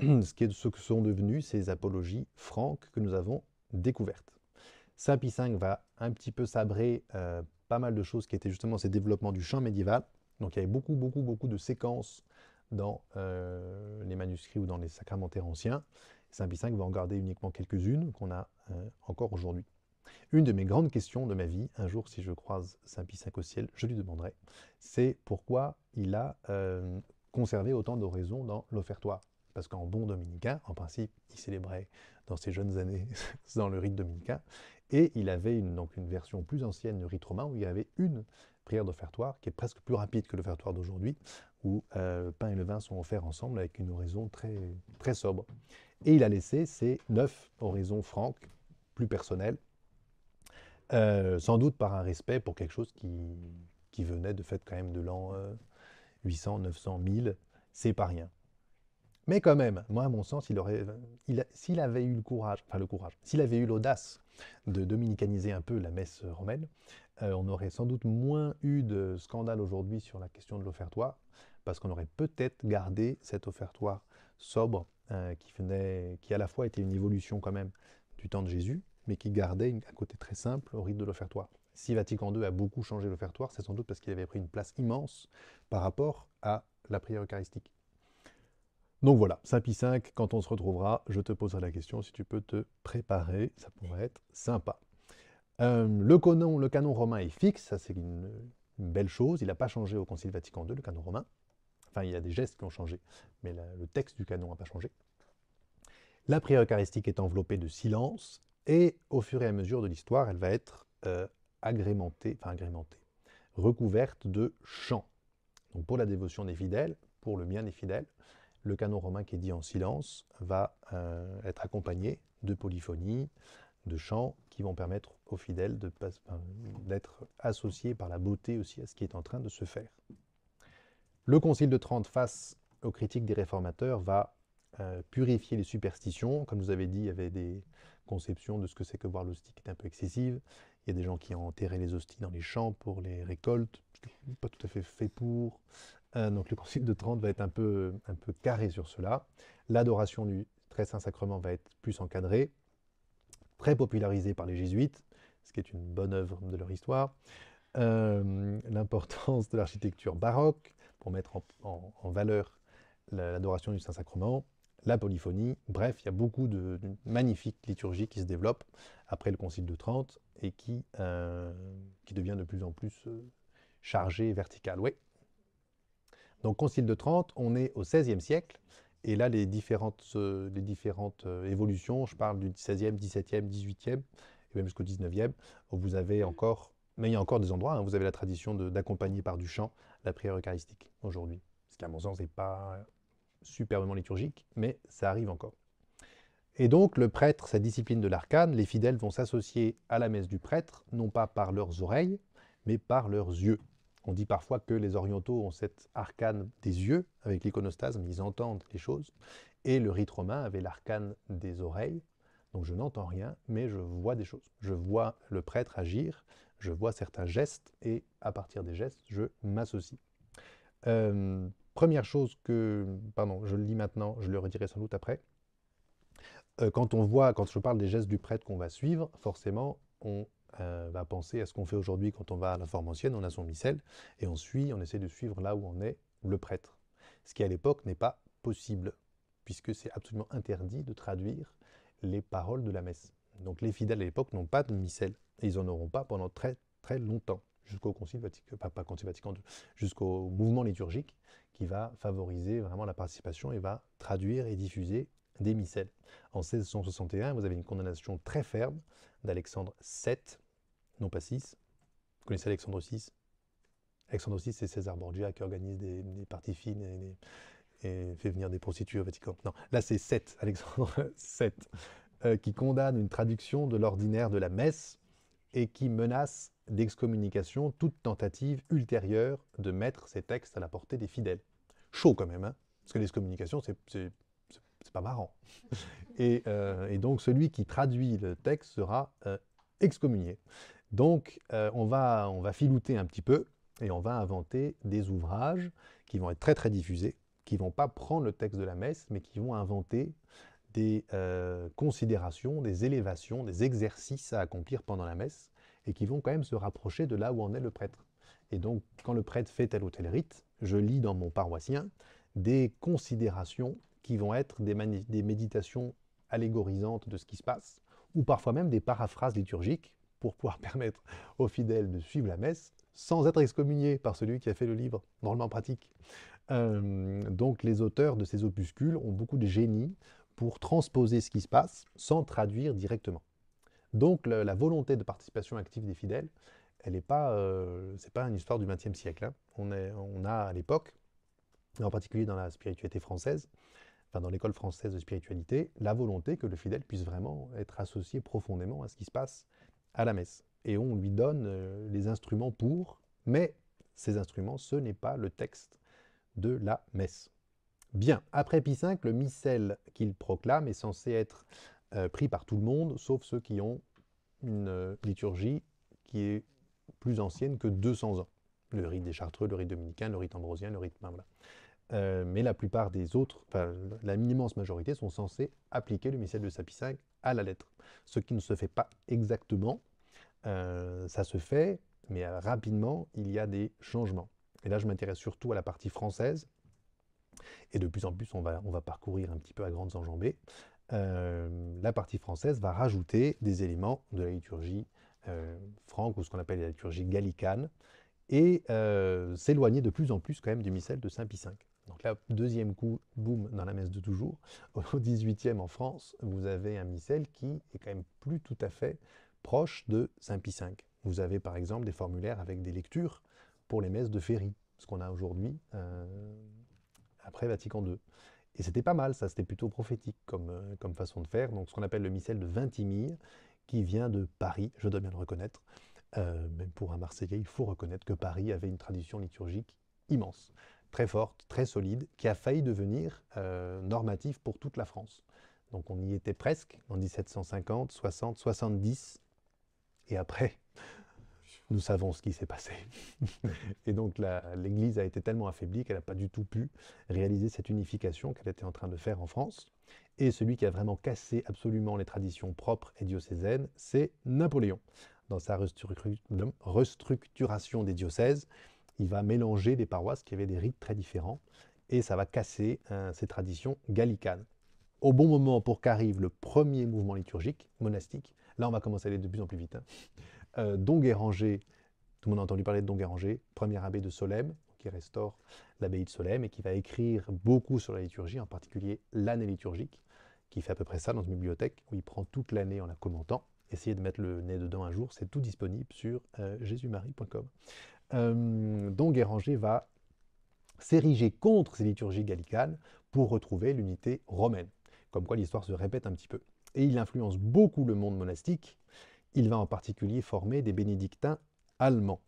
A: ce, qui est, ce que sont devenues ces apologies franques que nous avons découvertes. Saint Pie V va un petit peu sabrer euh, pas mal de choses qui étaient justement ces développements du champ médiéval. Donc il y avait beaucoup, beaucoup, beaucoup de séquences dans euh, les manuscrits ou dans les sacramentaires anciens. Saint Pie V va en garder uniquement quelques-unes qu'on a euh, encore aujourd'hui. Une de mes grandes questions de ma vie, un jour si je croise Saint Pie V au ciel, je lui demanderai, c'est pourquoi il a conservé autant d'oraisons dans l'offertoire. Parce qu'en bon dominicain, en principe, il célébrait dans ses jeunes années dans le rite dominicain. Et il avait une, donc une version plus ancienne du rite romain où il y avait une prière d'offertoire qui est presque plus rapide que l'offertoire d'aujourd'hui, où le euh, pain et le vin sont offerts ensemble avec une oraison très, très sobre. Et il a laissé ses neuf oraisons franques, plus personnelles, euh, sans doute par un respect pour quelque chose qui, qui venait de fait quand même de l'an 800, 900, 1000. C'est pas rien. Mais quand même, moi, à mon sens, s'il avait eu le courage, enfin le courage, s'il avait eu l'audace de dominicaniser un peu la messe romaine, euh, on aurait sans doute moins eu de scandale aujourd'hui sur la question de l'offertoire, parce qu'on aurait peut-être gardé cet offertoire sobre euh, qui, venait, qui à la fois était une évolution quand même du temps de Jésus, mais qui gardait un côté très simple au rite de l'offertoire. Si Vatican II a beaucoup changé l'offertoire, c'est sans doute parce qu'il avait pris une place immense par rapport à la prière eucharistique. Donc voilà, Sapi 5, quand on se retrouvera, je te poserai la question si tu peux te préparer, ça pourrait être sympa. Euh, le, canon, le canon romain est fixe, ça c'est une, belle chose, il n'a pas changé au Concile Vatican II, le canon romain. Enfin, il y a des gestes qui ont changé, mais le texte du canon n'a pas changé. La prière eucharistique est enveloppée de silence, et au fur et à mesure de l'histoire, elle va être euh, agrémentée, enfin agrémentée, recouverte de chants. Donc pour la dévotion des fidèles, pour le bien des fidèles, le canon romain qui est dit en silence va euh, être accompagné de polyphonies, de chants qui vont permettre aux fidèles euh, d'être associés par la beauté aussi à ce qui est en train de se faire. Le Concile de Trente, face aux critiques des réformateurs, va euh, purifier les superstitions. Comme vous avez dit, il y avait des conceptions de ce que c'est que voir l'hostie qui est un peu excessive. Il y a des gens qui ont enterré les hosties dans les champs pour les récoltes, pas tout à fait fait pour. Euh, donc le Concile de Trente va être un peu, un peu carré sur cela. L'adoration du Très Saint Sacrement va être plus encadrée, très popularisée par les jésuites, ce qui est une bonne œuvre de leur histoire. Euh, l'importance de l'architecture baroque pour mettre en, valeur l'adoration du Saint-Sacrement, la polyphonie, bref, il y a beaucoup de, magnifiques liturgies qui se développent après le Concile de Trente et qui, euh, qui devient de plus en plus chargée donc Concile de Trente, on est au XVIe siècle, et là les différentes, euh, les différentes euh, évolutions, je parle du XVIe, XVIIe, XVIIIe, et même jusqu'au XIXe, où vous avez mm. encore, mais il y a encore des endroits, hein, vous avez la tradition d'accompagner par du chant la prière eucharistique aujourd'hui, ce qui à mon sens n'est pas superbement liturgique, mais ça arrive encore. Et donc le prêtre, sa discipline de l'arcane, les fidèles vont s'associer à la messe du prêtre, non pas par leurs oreilles, mais par leurs yeux. On dit parfois que les orientaux ont cette arcane des yeux, avec l'iconostasme, ils entendent les choses, et le rite romain avait l'arcane des oreilles, donc je n'entends rien, mais je vois des choses. Je vois le prêtre agir, je vois certains gestes, et à partir des gestes, je m'associe. Euh, première chose que, pardon, je le lis maintenant, je le redirai sans doute après, euh, quand on voit, quand je parle des gestes du prêtre qu'on va suivre, forcément, on euh, va penser à ce qu'on fait aujourd'hui quand on va à la forme ancienne, on a son missel, et on suit, on essaie de suivre là où on est le prêtre. Ce qui à l'époque n'est pas possible, puisque c'est absolument interdit de traduire les paroles de la messe. Donc les fidèles à l'époque n'ont pas de missel, et ils n'en auront pas pendant très très longtemps, jusqu'au Concile Vatican, jusqu'au mouvement liturgique qui va favoriser vraiment la participation et va traduire et diffuser des missels. En 1661, vous avez une condamnation très ferme d'Alexandre VII, non pas VI. Vous connaissez Alexandre VI Alexandre VI, c'est César Borgia qui organise des, parties fines et, fait venir des prostituées au Vatican. Non, là c'est VII, Alexandre VII, euh, qui condamne une traduction de l'ordinaire de la messe et qui menace d'excommunication toute tentative ultérieure de mettre ces textes à la portée des fidèles. Chaud quand même, hein, parce que l'excommunication, c'est pas marrant. Euh, et, donc celui qui traduit le texte sera euh, excommunié. Donc euh, on, va, on va filouter un petit peu et on va inventer des ouvrages qui vont être très très diffusés, qui vont pas prendre le texte de la messe, mais qui vont inventer des considérations, des élévations, des exercices à accomplir pendant la messe, et qui vont quand même se rapprocher de là où en est le prêtre. Et donc quand le prêtre fait tel ou tel rite, je lis dans mon paroissien des considérations qui vont être des, méditations allégorisantes de ce qui se passe, ou parfois même des paraphrases liturgiques pour pouvoir permettre aux fidèles de suivre la messe sans être excommuniés par celui qui a fait le livre, normalement pratique. Euh, donc les auteurs de ces opuscules ont beaucoup de génie pour transposer ce qui se passe sans traduire directement. Donc la volonté de participation active des fidèles, elle n'est pas, euh, pas une histoire du XXe siècle. Hein. on a à l'époque, en particulier dans la spiritualité française, dans l'école française de spiritualité, la volonté que le fidèle puisse vraiment être associé profondément à ce qui se passe à la messe. Et on lui donne euh, les instruments pour, mais ces instruments, ce n'est pas le texte de la messe. Bien, après Pie V, le missel qu'il proclame est censé être euh, pris par tout le monde, sauf ceux qui ont une euh, liturgie qui est plus ancienne que 200 ans. Le rite des Chartreux, le rite dominicain, le rite ambrosien, le rite... Euh, mais la plupart des autres, la immense majorité, sont censés appliquer le missel de saint V à la lettre. Ce qui ne se fait pas exactement, euh, ça se fait, mais euh, rapidement, il y a des changements. Et là, je m'intéresse surtout à la partie française. Et de plus en plus, on va, on va parcourir un petit peu à grandes enjambées. la partie française va rajouter des éléments de la liturgie franque, ou ce qu'on appelle la liturgie gallicane, et s'éloigner de plus en plus quand même du missel de Saint Pie V. Donc là, deuxième coup, boum, dans la messe de toujours. Au 18e en France, vous avez un missel qui est quand même plus tout à fait proche de Saint-Pie V. Vous avez par exemple des formulaires avec des lectures pour les messes de Ferry, ce qu'on a aujourd'hui euh, après Vatican II. Et c'était pas mal, ça, c'était plutôt prophétique euh, comme, façon de faire. Donc ce qu'on appelle le missel de Vintimille, qui vient de Paris, je dois bien le reconnaître. Euh, même pour un Marseillais, il faut reconnaître que Paris avait une tradition liturgique immense très forte, très solide, qui a failli devenir euh, normative pour toute la France. Donc on y était presque en 1750, 60, 70, et après, nous savons ce qui s'est passé. et donc l'Église a été tellement affaiblie qu'elle n'a pas du tout pu réaliser cette unification qu'elle était en train de faire en France. Et celui qui a vraiment cassé absolument les traditions propres et diocésaines, c'est Napoléon, dans sa restructuration des diocèses il va mélanger des paroisses qui avaient des rites très différents, et ça va casser euh, ces traditions gallicanes. Au bon moment pour qu'arrive le premier mouvement liturgique, monastique, là on va commencer à aller de plus en plus vite, hein. euh, Don euh, tout le monde a entendu parler de Don Guéranger, premier abbé de Solème, qui restaure l'abbaye de Solème, et qui va écrire beaucoup sur la liturgie, en particulier l'année liturgique, qui fait à peu près ça dans une bibliothèque, où il prend toute l'année en la commentant. essayer de mettre le nez dedans un jour, c'est tout disponible sur euh, jésusmarie.com euh, dont Guéranger va s'ériger contre ces liturgies gallicanes pour retrouver l'unité romaine. Comme quoi l'histoire se répète un petit peu. Et il influence beaucoup le monde monastique. Il va en particulier former des bénédictins allemands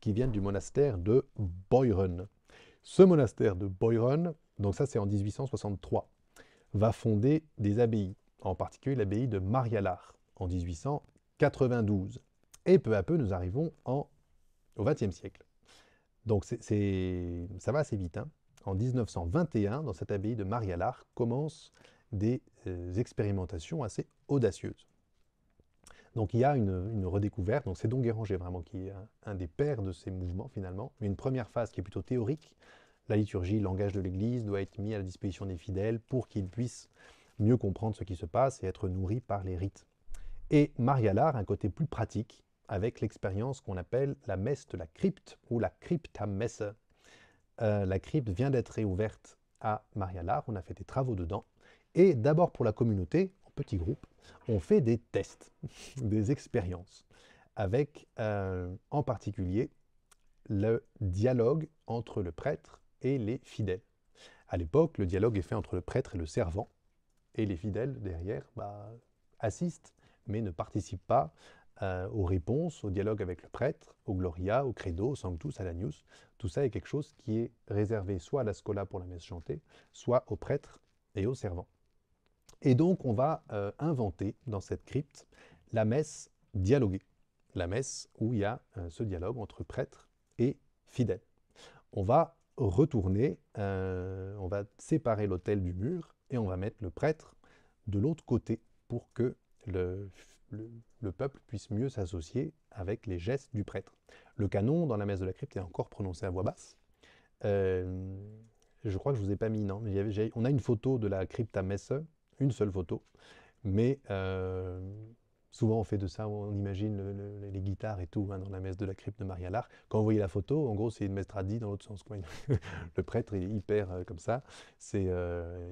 A: qui viennent du monastère de Beuren. Ce monastère de Beuren, donc ça c'est en 1863, va fonder des abbayes, en particulier l'abbaye de Marialar en 1892. Et peu à peu nous arrivons en au XXe siècle. Donc ça va assez vite. Hein. En 1921, dans cette abbaye de Marialar, commencent des euh, expérimentations assez audacieuses. Donc il y a une, redécouverte, donc c'est donc Guéranger vraiment qui est un, des pères de ces mouvements finalement, une première phase qui est plutôt théorique. La liturgie, le langage de l'Église doit être mis à la disposition des fidèles pour qu'ils puissent mieux comprendre ce qui se passe et être nourris par les rites. Et Marialar un côté plus pratique, avec l'expérience qu'on appelle la messe de la crypte ou la cryptamesse. Euh, la crypte vient d'être réouverte à Marialar, on a fait des travaux dedans. Et d'abord pour la communauté, en petit groupe, on fait des tests, des expériences, avec euh, en particulier le dialogue entre le prêtre et les fidèles. À l'époque, le dialogue est fait entre le prêtre et le servant, et les fidèles derrière bah, assistent, mais ne participent pas euh, aux réponses, au dialogue avec le prêtre, au Gloria, au Credo, au Sanctus, à la l'Agnus. Tout ça est quelque chose qui est réservé soit à la scola pour la messe chantée, soit aux prêtres et aux servants. Et donc on va euh, inventer dans cette crypte la messe dialoguée, la messe où il y a euh, ce dialogue entre prêtre et fidèle. On va retourner, on va séparer l'autel du mur et on va mettre le prêtre de l'autre côté pour que le le, peuple puisse mieux s'associer avec les gestes du prêtre. Le canon dans la messe de la crypte est encore prononcé à voix basse. Euh, je crois que je ne vous ai pas mis, non mais On a une photo de la crypte à messe, une seule photo, mais euh, souvent on fait de ça, on imagine les guitares et tout hein, dans la messe de la crypte de Maria l'arque Quand vous voyez la photo, en gros c'est une messe tradie dans l'autre sens. le prêtre est hyper euh, comme ça, c'est,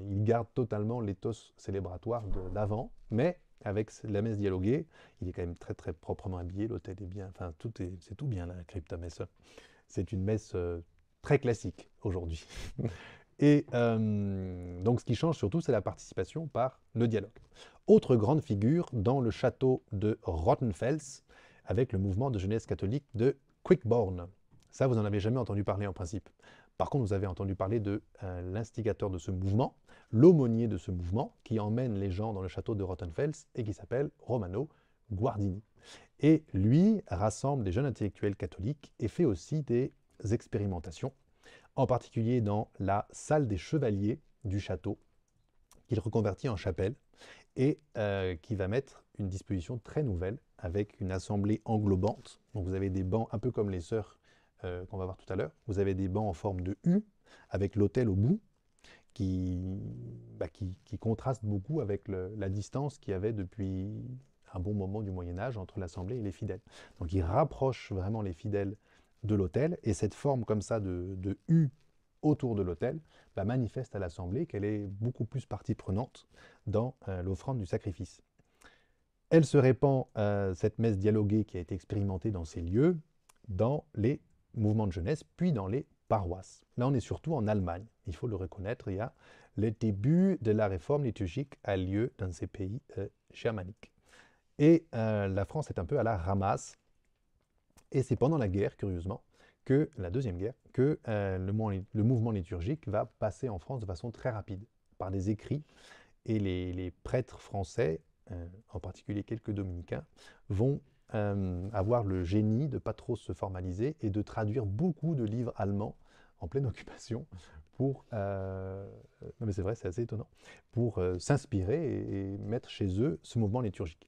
A: il garde totalement l'éthos célébratoire d'avant, mais avec la messe dialoguée, il est quand même très très proprement habillé, l'hôtel est bien, enfin tout est, c'est tout bien la cryptomesse. C'est une messe euh, très classique aujourd'hui. Et euh, donc ce qui change surtout, c'est la participation par le dialogue. Autre grande figure dans le château de Rottenfels, avec le mouvement de jeunesse catholique de Quickborn. Ça, vous n'en avez jamais entendu parler en principe. Par contre, vous avez entendu parler de euh, l'instigateur de ce mouvement, l'aumônier de ce mouvement, qui emmène les gens dans le château de Rottenfels et qui s'appelle Romano Guardini. Et lui rassemble des jeunes intellectuels catholiques et fait aussi des expérimentations, en particulier dans la salle des chevaliers du château, qu'il reconvertit en chapelle et euh, qui va mettre une disposition très nouvelle avec une assemblée englobante. Donc vous avez des bancs un peu comme les sœurs euh, qu'on va voir tout à l'heure. Vous avez des bancs en forme de U, avec l'autel au bout, bah, qui, qui, contraste beaucoup avec la distance qu'il y avait depuis un bon moment du Moyen Âge entre l'Assemblée et les fidèles. Donc il rapproche vraiment les fidèles de l'autel, et cette forme comme ça de, U autour de l'autel bah, manifeste à l'Assemblée qu'elle est beaucoup plus partie prenante dans euh, l'offrande du sacrifice. Elle se répand, euh, cette messe dialoguée qui a été expérimentée dans ces lieux, dans les mouvement de jeunesse, puis dans les paroisses. Là, on est surtout en Allemagne. Il faut le reconnaître, il y a le début de la réforme liturgique a lieu dans ces pays euh, germaniques. Et euh, la France est un peu à la ramasse. Et c'est pendant la guerre, curieusement, que la deuxième guerre, que euh, le, mouvement liturgique va passer en France de façon très rapide, par des écrits. Et les prêtres français, en particulier quelques dominicains, vont euh, avoir le génie de pas trop se formaliser et de traduire beaucoup de livres allemands en pleine occupation pour, euh, mais c'est vrai, c'est assez étonnant, pour euh, s'inspirer et, mettre chez eux ce mouvement liturgique.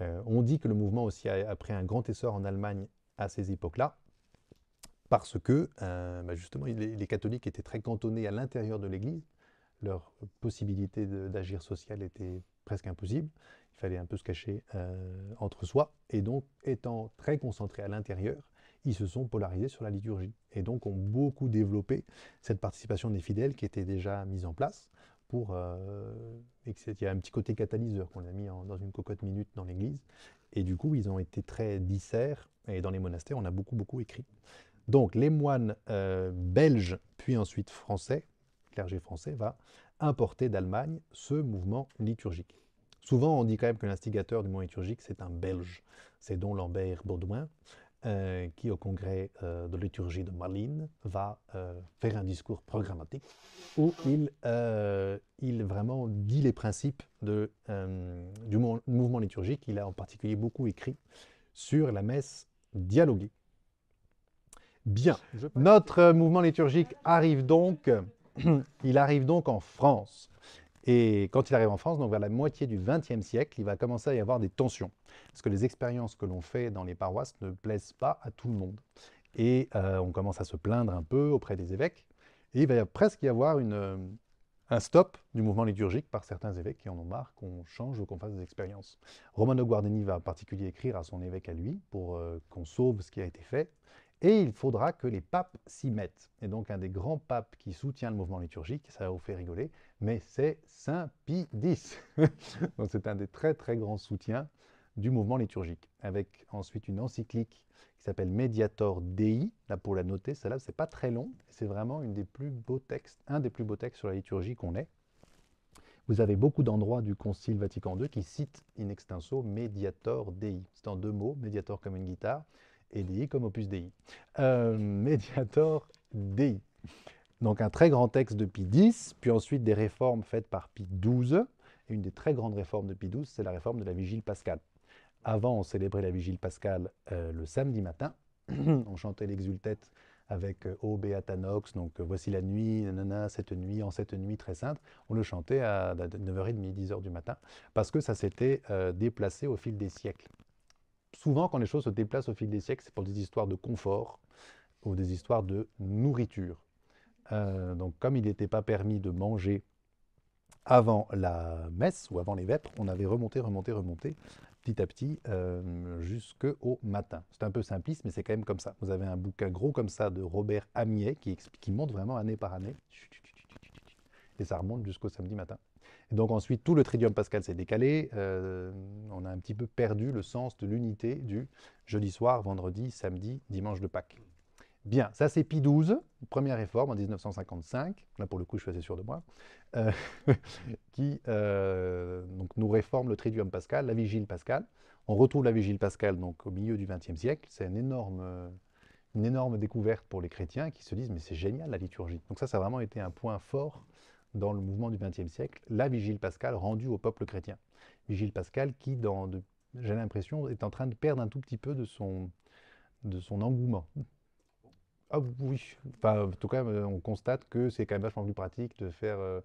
A: on dit que le mouvement aussi a, pris un grand essor en Allemagne à ces époques-là, parce que bah, justement les catholiques étaient très cantonnés à l'intérieur de l'Église, leur possibilité d'agir social était presque impossible il fallait un peu se cacher euh, entre soi. Et donc, étant très concentrés à l'intérieur, ils se sont polarisés sur la liturgie. Et donc, ont beaucoup développé cette participation des fidèles qui était déjà mise en place pour. Euh, il y a un petit côté catalyseur qu'on a mis dans une cocotte minute dans l'église. Et du coup, ils ont été très disserts. Et dans les monastères, on a beaucoup, beaucoup écrit. Donc, les moines euh, belges, puis ensuite français, clergé français, va importer d'Allemagne ce mouvement liturgique. Souvent, on dit quand même que l'instigateur du mouvement liturgique, c'est un Belge. C'est donc Lambert Baudouin, euh, qui, au congrès euh, de liturgie de Malines, va euh, faire un discours programmatique où il, il vraiment dit les principes du mouvement liturgique. Il a en particulier beaucoup écrit sur la messe dialoguée. Bien, notre mouvement liturgique arrive donc, il arrive donc en France. Et quand il arrive en France, donc vers la moitié du XXe siècle, il va commencer à y avoir des tensions. Parce que les expériences que l'on fait dans les paroisses ne plaisent pas à tout le monde. Et euh, on commence à se plaindre un peu auprès des évêques. Et il va presque y avoir une, euh, un stop du mouvement liturgique par certains évêques qui en ont marre qu'on change ou qu'on fasse des expériences. Romano Guardini va en particulier écrire à son évêque à lui pour euh, qu'on sauve ce qui a été fait. Et il faudra que les papes s'y mettent. Et donc un des grands papes qui soutient le mouvement liturgique, ça va vous faire rigoler, mais c'est Saint Pie X. donc c'est un des très très grands soutiens du mouvement liturgique, avec ensuite une encyclique qui s'appelle Mediator Dei, là pour la noter, celle-là c'est pas très long, c'est vraiment une des plus beaux textes, un des plus beaux textes sur la liturgie qu'on ait. Vous avez beaucoup d'endroits du Concile Vatican II qui citent in extenso Mediator Dei. C'est en deux mots, Mediator comme une guitare, et DI comme Opus DI. Euh, Mediator DI. Donc un très grand texte de Pi 10, puis ensuite des réformes faites par Pi 12. Et une des très grandes réformes de Pi 12, c'est la réforme de la vigile pascale. Avant, on célébrait la vigile pascale euh, le samedi matin. on chantait l'exultète avec O euh, Beatanox, donc voici la nuit, Nana cette nuit, en cette nuit très sainte. On le chantait à 9h30, 10h du matin, parce que ça s'était déplacé au fil des siècles souvent, quand les choses se déplacent au fil des siècles, c'est pour des histoires de confort ou des histoires de nourriture. Euh, donc, comme il n'était pas permis de manger avant la messe ou avant les vêpres, on avait remonté, remonté, remonté petit à petit euh, jusqu'au matin. C'est un peu simpliste, mais c'est quand même comme ça. Vous avez un bouquin gros comme ça de Robert Amiet qui, qui monte vraiment année par année. Et ça remonte jusqu'au samedi matin donc ensuite, tout le tridium pascal s'est décalé. Euh, on a un petit peu perdu le sens de l'unité du jeudi soir, vendredi, samedi, dimanche de Pâques. Bien, ça c'est Pi 12, première réforme en 1955, là pour le coup je suis assez sûr de moi, euh, qui euh, donc, nous réforme le tridium pascal, la vigile pascale. On retrouve la vigile pascale donc, au milieu du XXe siècle, c'est une énorme, une énorme découverte pour les chrétiens qui se disent mais c'est génial la liturgie. Donc ça, ça a vraiment été un point fort dans le mouvement du XXe siècle, la vigile pascale rendue au peuple chrétien. Vigile pascale qui, dans, j'ai l'impression, est en train de perdre un tout petit peu de son, de son engouement. Ah oui, enfin, en tout cas, euh, on constate que c'est quand même vachement plus pratique de faire... Euh,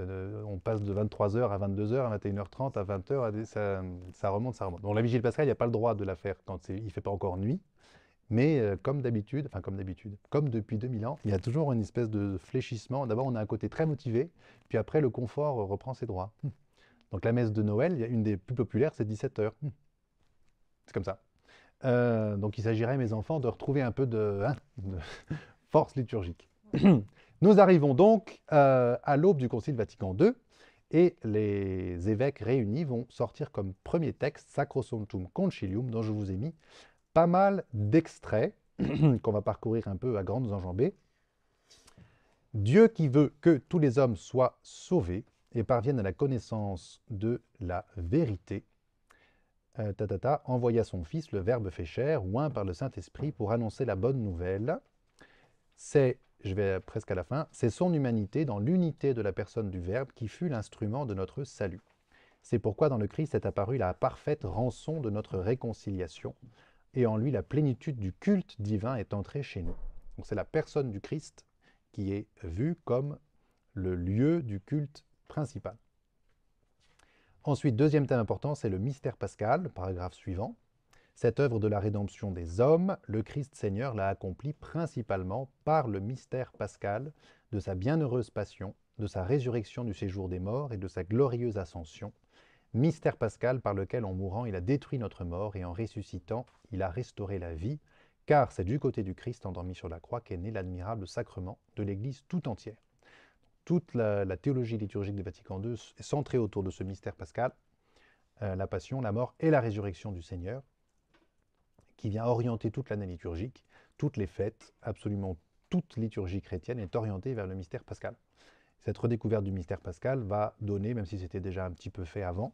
A: euh, on passe de 23h à 22h, à 21h30, à 20h, à ça, ça, remonte, ça remonte. Donc la vigile pascale, il n'y a pas le droit de la faire quand il ne fait pas encore nuit, mais euh, comme d'habitude, enfin comme d'habitude, comme depuis 2000 ans, il y a toujours une espèce de fléchissement. D'abord, on a un côté très motivé, puis après, le confort euh, reprend ses droits. Hmm. Donc la messe de Noël, il y a une des plus populaires, c'est 17h. Hmm. C'est comme ça. Euh, donc il s'agirait, mes enfants, de retrouver un peu de, hein, force liturgique. Nous arrivons donc à l'aube du Concile Vatican II et les évêques réunis vont sortir comme premier texte Sacrosanctum Concilium, dont je vous ai mis pas mal d'extraits qu'on va parcourir un peu à grandes enjambées. Dieu qui veut que tous les hommes soient sauvés et parviennent à la connaissance de la vérité, tatata, euh, envoya son Fils, le Verbe fait chair, oint par le Saint-Esprit pour annoncer la bonne nouvelle. C'est, je vais presque à la fin, c'est son humanité dans l'unité de la personne du Verbe qui fut l'instrument de notre salut. C'est pourquoi dans le Christ est apparue la parfaite rançon de notre réconciliation, et en lui la plénitude du culte divin est entrée chez nous. Donc c'est la personne du Christ qui est vue comme le lieu du culte principal. Ensuite, deuxième thème important, c'est le mystère pascal, paragraphe suivant. Cette œuvre de la rédemption des hommes, le Christ Seigneur l'a accomplie principalement par le mystère pascal de sa bienheureuse passion, de sa résurrection du séjour des morts et de sa glorieuse ascension, mystère pascal par lequel en mourant il a détruit notre mort et en ressuscitant il a restauré la vie, car c'est du côté du Christ endormi sur la croix qu'est né l'admirable sacrement de l'Église tout entière. Toute la, théologie liturgique du Vatican II est centrée autour de ce mystère pascal, euh, la passion, la mort et la résurrection du Seigneur, qui vient orienter toute l'année liturgique, toutes les fêtes, absolument toute liturgie chrétienne est orientée vers le mystère pascal. Cette redécouverte du mystère pascal va donner, même si c'était déjà un petit peu fait avant,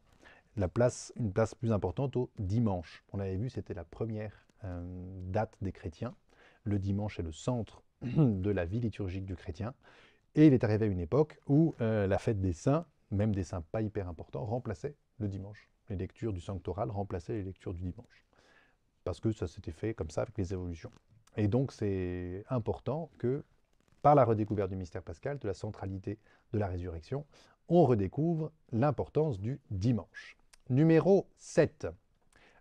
A: la place, une place plus importante au dimanche. On l'avait vu, c'était la première euh, date des chrétiens. Le dimanche est le centre de la vie liturgique du chrétien. Et il est arrivé à une époque où euh, la fête des saints, même des saints pas hyper importants, remplaçait le dimanche. Les lectures du sanctoral remplaçaient les lectures du dimanche. Parce que ça s'était fait comme ça avec les évolutions. Et donc c'est important que par la redécouverte du mystère pascal, de la centralité de la résurrection, on redécouvre l'importance du dimanche. Numéro 7.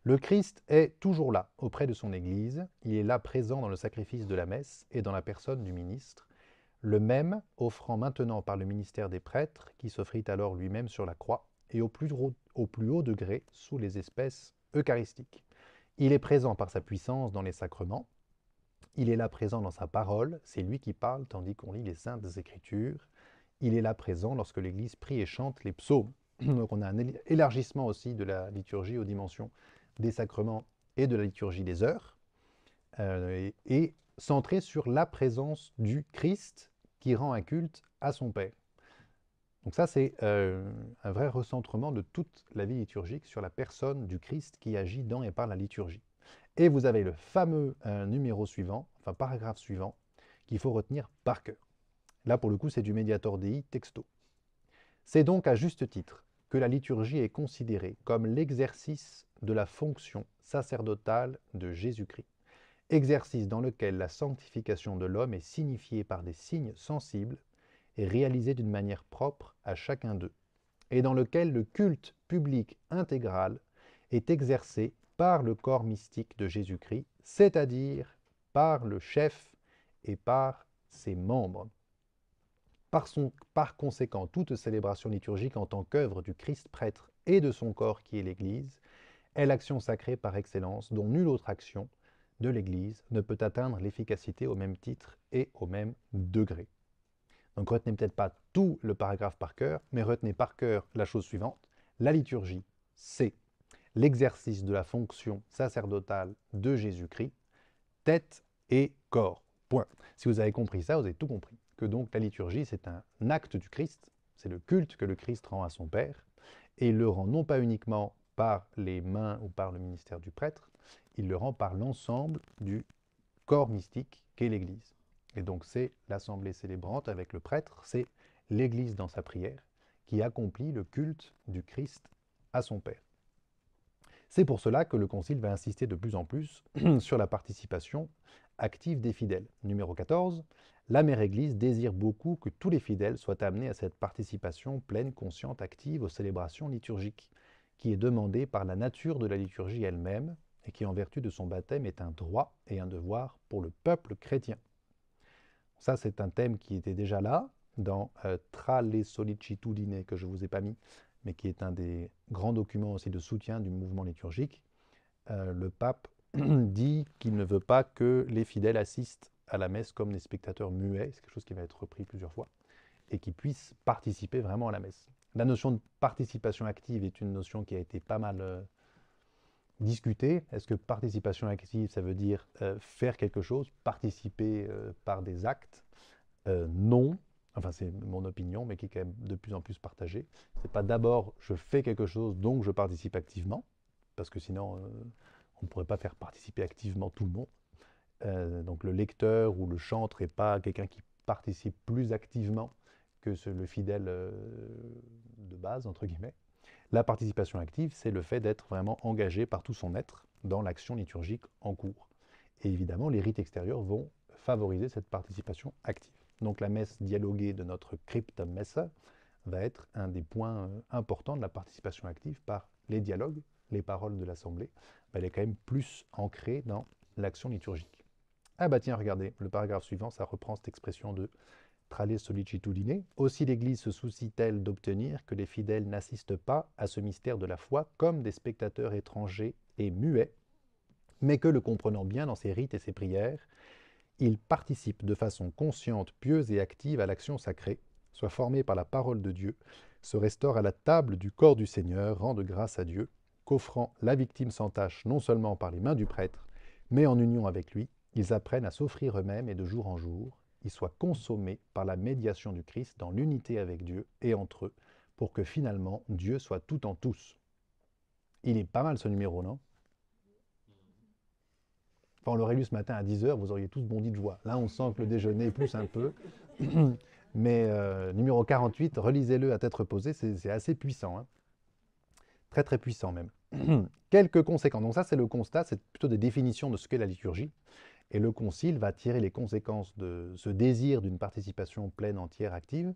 A: Le Christ est toujours là auprès de son Église, il est là présent dans le sacrifice de la messe et dans la personne du ministre, le même offrant maintenant par le ministère des prêtres, qui s'offrit alors lui-même sur la croix et au plus, haut, au plus haut degré sous les espèces eucharistiques. Il est présent par sa puissance dans les sacrements, il est là présent dans sa parole, c'est lui qui parle tandis qu'on lit les saintes écritures. Il est là présent lorsque l'Église prie et chante les psaumes. Donc on a un élargissement aussi de la liturgie aux dimensions des sacrements et de la liturgie des heures, euh, et, centré sur la présence du Christ qui rend un culte à son Père. Donc ça, c'est euh, un vrai recentrement de toute la vie liturgique sur la personne du Christ qui agit dans et par la liturgie. Et vous avez le fameux euh, numéro suivant, enfin paragraphe suivant, qu'il faut retenir par cœur. Là, pour le coup, c'est du Mediator Dei texto. C'est donc à juste titre que la liturgie est considérée comme l'exercice de la fonction sacerdotale de Jésus-Christ, exercice dans lequel la sanctification de l'homme est signifiée par des signes sensibles et réalisée d'une manière propre à chacun d'eux, et dans lequel le culte public intégral est exercé par le corps mystique de Jésus-Christ, c'est-à-dire par le chef et par ses membres. Par, conséquent, toute célébration liturgique en tant qu'œuvre du Christ prêtre et de son corps qui est l'Église est l'action sacrée par excellence dont nulle autre action de l'Église ne peut atteindre l'efficacité au même titre et au même degré. Donc retenez peut-être pas tout le paragraphe par cœur, mais retenez par cœur la chose suivante, la liturgie, c'est l'exercice de la fonction sacerdotale de Jésus-Christ, tête et corps. Point. Si vous avez compris ça, vous avez tout compris. Que donc la liturgie, c'est un acte du Christ, c'est le culte que le Christ rend à son Père, et il le rend non pas uniquement par les mains ou par le ministère du prêtre, il le rend par l'ensemble du corps mystique qu'est l'Église. Et donc c'est l'assemblée célébrante avec le prêtre, c'est l'Église dans sa prière qui accomplit le culte du Christ à son Père. C'est pour cela que le Concile va insister de plus en plus sur la participation active des fidèles. Numéro 14, la Mère Église désire beaucoup que tous les fidèles soient amenés à cette participation pleine, consciente, active aux célébrations liturgiques, qui est demandée par la nature de la liturgie elle-même et qui, en vertu de son baptême, est un droit et un devoir pour le peuple chrétien. Ça, c'est un thème qui était déjà là dans euh, Tra les Solicitudine, que je ne vous ai pas mis, mais qui est un des grands documents aussi de soutien du mouvement liturgique, euh, le pape dit qu'il ne veut pas que les fidèles assistent à la messe comme des spectateurs muets, c'est quelque chose qui va être repris plusieurs fois, et qu'ils puissent participer vraiment à la messe. La notion de participation active est une notion qui a été pas mal euh, discutée. Est-ce que participation active, ça veut dire euh, faire quelque chose, participer par des actes Non, enfin c'est mon opinion, mais qui est quand même de plus en plus partagée. ce n'est pas d'abord je fais quelque chose, donc je participe activement, parce que sinon euh, on ne pourrait pas faire participer activement tout le monde. Euh, donc le lecteur ou le chantre n'est pas quelqu'un qui participe plus activement que le fidèle euh, de base, entre guillemets. La participation active, c'est le fait d'être vraiment engagé par tout son être dans l'action liturgique en cours. Et évidemment, les rites extérieurs vont favoriser cette participation active. Donc la messe dialoguée de notre crypta messe va être un des points euh, importants de la participation active par les dialogues, les paroles de l'Assemblée. Elle est quand même plus ancrée dans l'action liturgique. Ah bah tiens, regardez, le paragraphe suivant, ça reprend cette expression de trale Solicitudine. « Aussi l'Église se soucie-t-elle d'obtenir que les fidèles n'assistent pas à ce mystère de la foi comme des spectateurs étrangers et muets, mais que, le comprenant bien dans ses rites et ses prières, ils participent de façon consciente, pieuse et active à l'action sacrée, soit formés par la parole de Dieu, se restaure à la table du corps du Seigneur, rendent grâce à Dieu, qu'offrant la victime sans tâche non seulement par les mains du prêtre, mais en union avec lui, ils apprennent à s'offrir eux-mêmes et de jour en jour, ils soient consommés par la médiation du Christ dans l'unité avec Dieu et entre eux, pour que finalement Dieu soit tout en tous. Il est pas mal ce numéro, non on l'aurait lu ce matin à 10h, vous auriez tous bondi de joie. Là, on sent que le déjeuner pousse un peu. Mais euh, numéro 48, relisez-le à tête reposée, c'est assez puissant. Hein. Très, très puissant même. Quelques conséquences. Donc ça, c'est le constat, c'est plutôt des définitions de ce qu'est la liturgie. Et le concile va tirer les conséquences de ce désir d'une participation pleine, entière, active,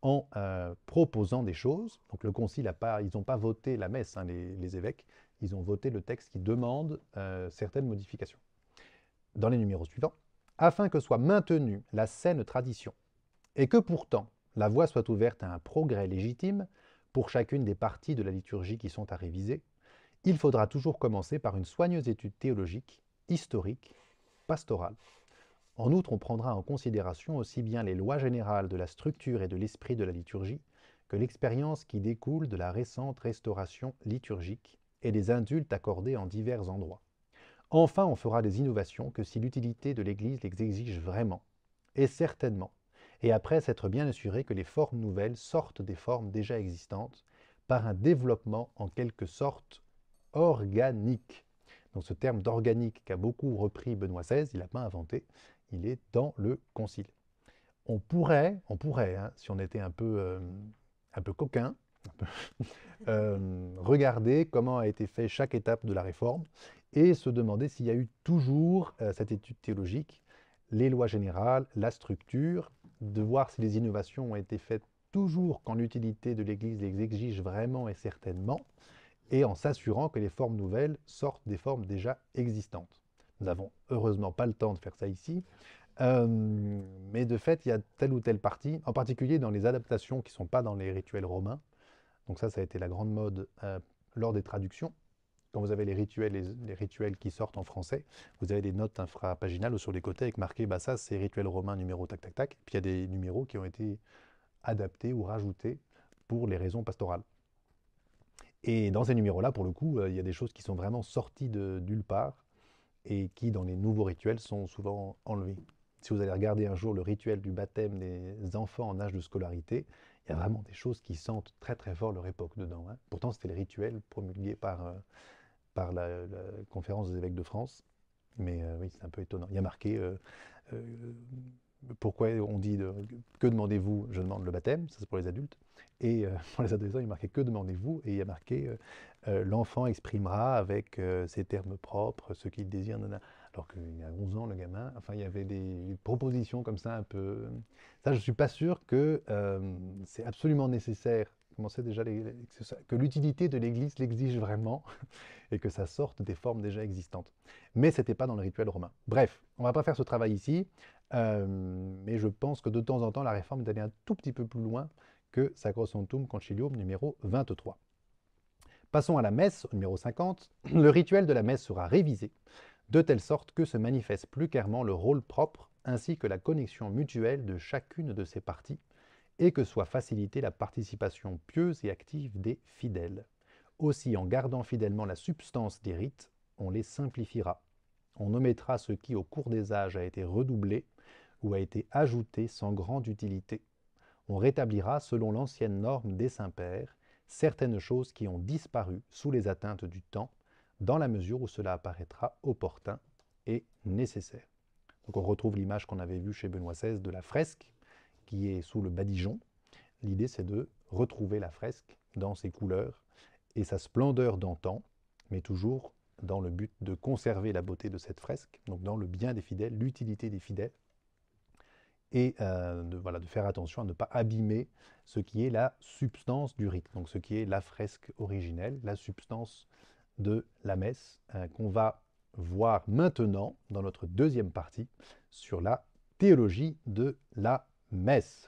A: en euh, proposant des choses. Donc le concile, a pas, ils n'ont pas voté la messe, hein, les, évêques, ils ont voté le texte qui demande euh, certaines modifications dans les numéros suivants, afin que soit maintenue la saine tradition, et que pourtant la voie soit ouverte à un progrès légitime pour chacune des parties de la liturgie qui sont à réviser, il faudra toujours commencer par une soigneuse étude théologique, historique, pastorale. En outre, on prendra en considération aussi bien les lois générales de la structure et de l'esprit de la liturgie que l'expérience qui découle de la récente restauration liturgique et des indultes accordés en divers endroits. Enfin, on fera des innovations que si l'utilité de l'Église les exige vraiment, et certainement, et après s'être bien assuré que les formes nouvelles sortent des formes déjà existantes, par un développement en quelque sorte organique. Donc ce terme d'organique qu'a beaucoup repris Benoît XVI, il n'a pas inventé, il est dans le Concile. On pourrait, on pourrait, hein, si on était un peu, euh, un peu coquin, euh, regarder comment a été fait chaque étape de la réforme et se demander s'il y a eu toujours euh, cette étude théologique, les lois générales, la structure, de voir si les innovations ont été faites toujours quand l'utilité de l'Église les exige vraiment et certainement, et en s'assurant que les formes nouvelles sortent des formes déjà existantes. Nous n'avons heureusement pas le temps de faire ça ici, euh, mais de fait, il y a telle ou telle partie, en particulier dans les adaptations qui ne sont pas dans les rituels romains. Donc ça, ça a été la grande mode euh, lors des traductions quand vous avez les rituels, les, rituels qui sortent en français, vous avez des notes infrapaginales ou sur les côtés avec marqué bah, ça c'est rituel romain numéro tac tac tac. Puis il y a des numéros qui ont été adaptés ou rajoutés pour les raisons pastorales. Et dans ces numéros-là, pour le coup, euh, il y a des choses qui sont vraiment sorties de nulle part et qui, dans les nouveaux rituels, sont souvent enlevées. Si vous allez regarder un jour le rituel du baptême des enfants en âge de scolarité, il y a vraiment des choses qui sentent très très fort leur époque dedans. Hein. Pourtant, c'était les rituels promulgué par, euh, par la, conférence des évêques de France. Mais euh, oui, c'est un peu étonnant. Il y a marqué euh, euh, pourquoi on dit que demandez-vous Je demande le baptême, ça c'est pour les adultes. Et pour les adolescents, il y a marqué que demandez-vous Et il y a marqué l'enfant exprimera avec ses termes propres ce qu'il désire. Alors qu'il y a 11 ans, le gamin, enfin il y avait des propositions comme ça un peu. Ça, je ne suis pas sûr que c'est absolument nécessaire déjà que l'utilité de l'Église l'exige vraiment et que ça sorte des formes déjà existantes. Mais ce n'était pas dans le rituel romain. Bref, on ne va pas faire ce travail ici, euh, mais je pense que de temps en temps, la réforme est allée un tout petit peu plus loin que Sacrosanctum Concilium numéro 23. Passons à la messe, numéro 50. Le rituel de la messe sera révisé, de telle sorte que se manifeste plus clairement le rôle propre ainsi que la connexion mutuelle de chacune de ces parties et que soit facilitée la participation pieuse et active des fidèles. Aussi, en gardant fidèlement la substance des rites, on les simplifiera. On omettra ce qui, au cours des âges, a été redoublé ou a été ajouté sans grande utilité. On rétablira, selon l'ancienne norme des saints-pères, certaines choses qui ont disparu sous les atteintes du temps, dans la mesure où cela apparaîtra opportun et nécessaire. Donc on retrouve l'image qu'on avait vue chez Benoît XVI de la fresque, qui est sous le badigeon. L'idée, c'est de retrouver la fresque dans ses couleurs et sa splendeur d'antan, mais toujours dans le but de conserver la beauté de cette fresque, donc dans le bien des fidèles, l'utilité des fidèles, et euh, de, voilà, de faire attention à ne pas abîmer ce qui est la substance du rite, donc ce qui est la fresque originelle, la substance de la messe, euh, qu'on va voir maintenant dans notre deuxième partie sur la théologie de la Mess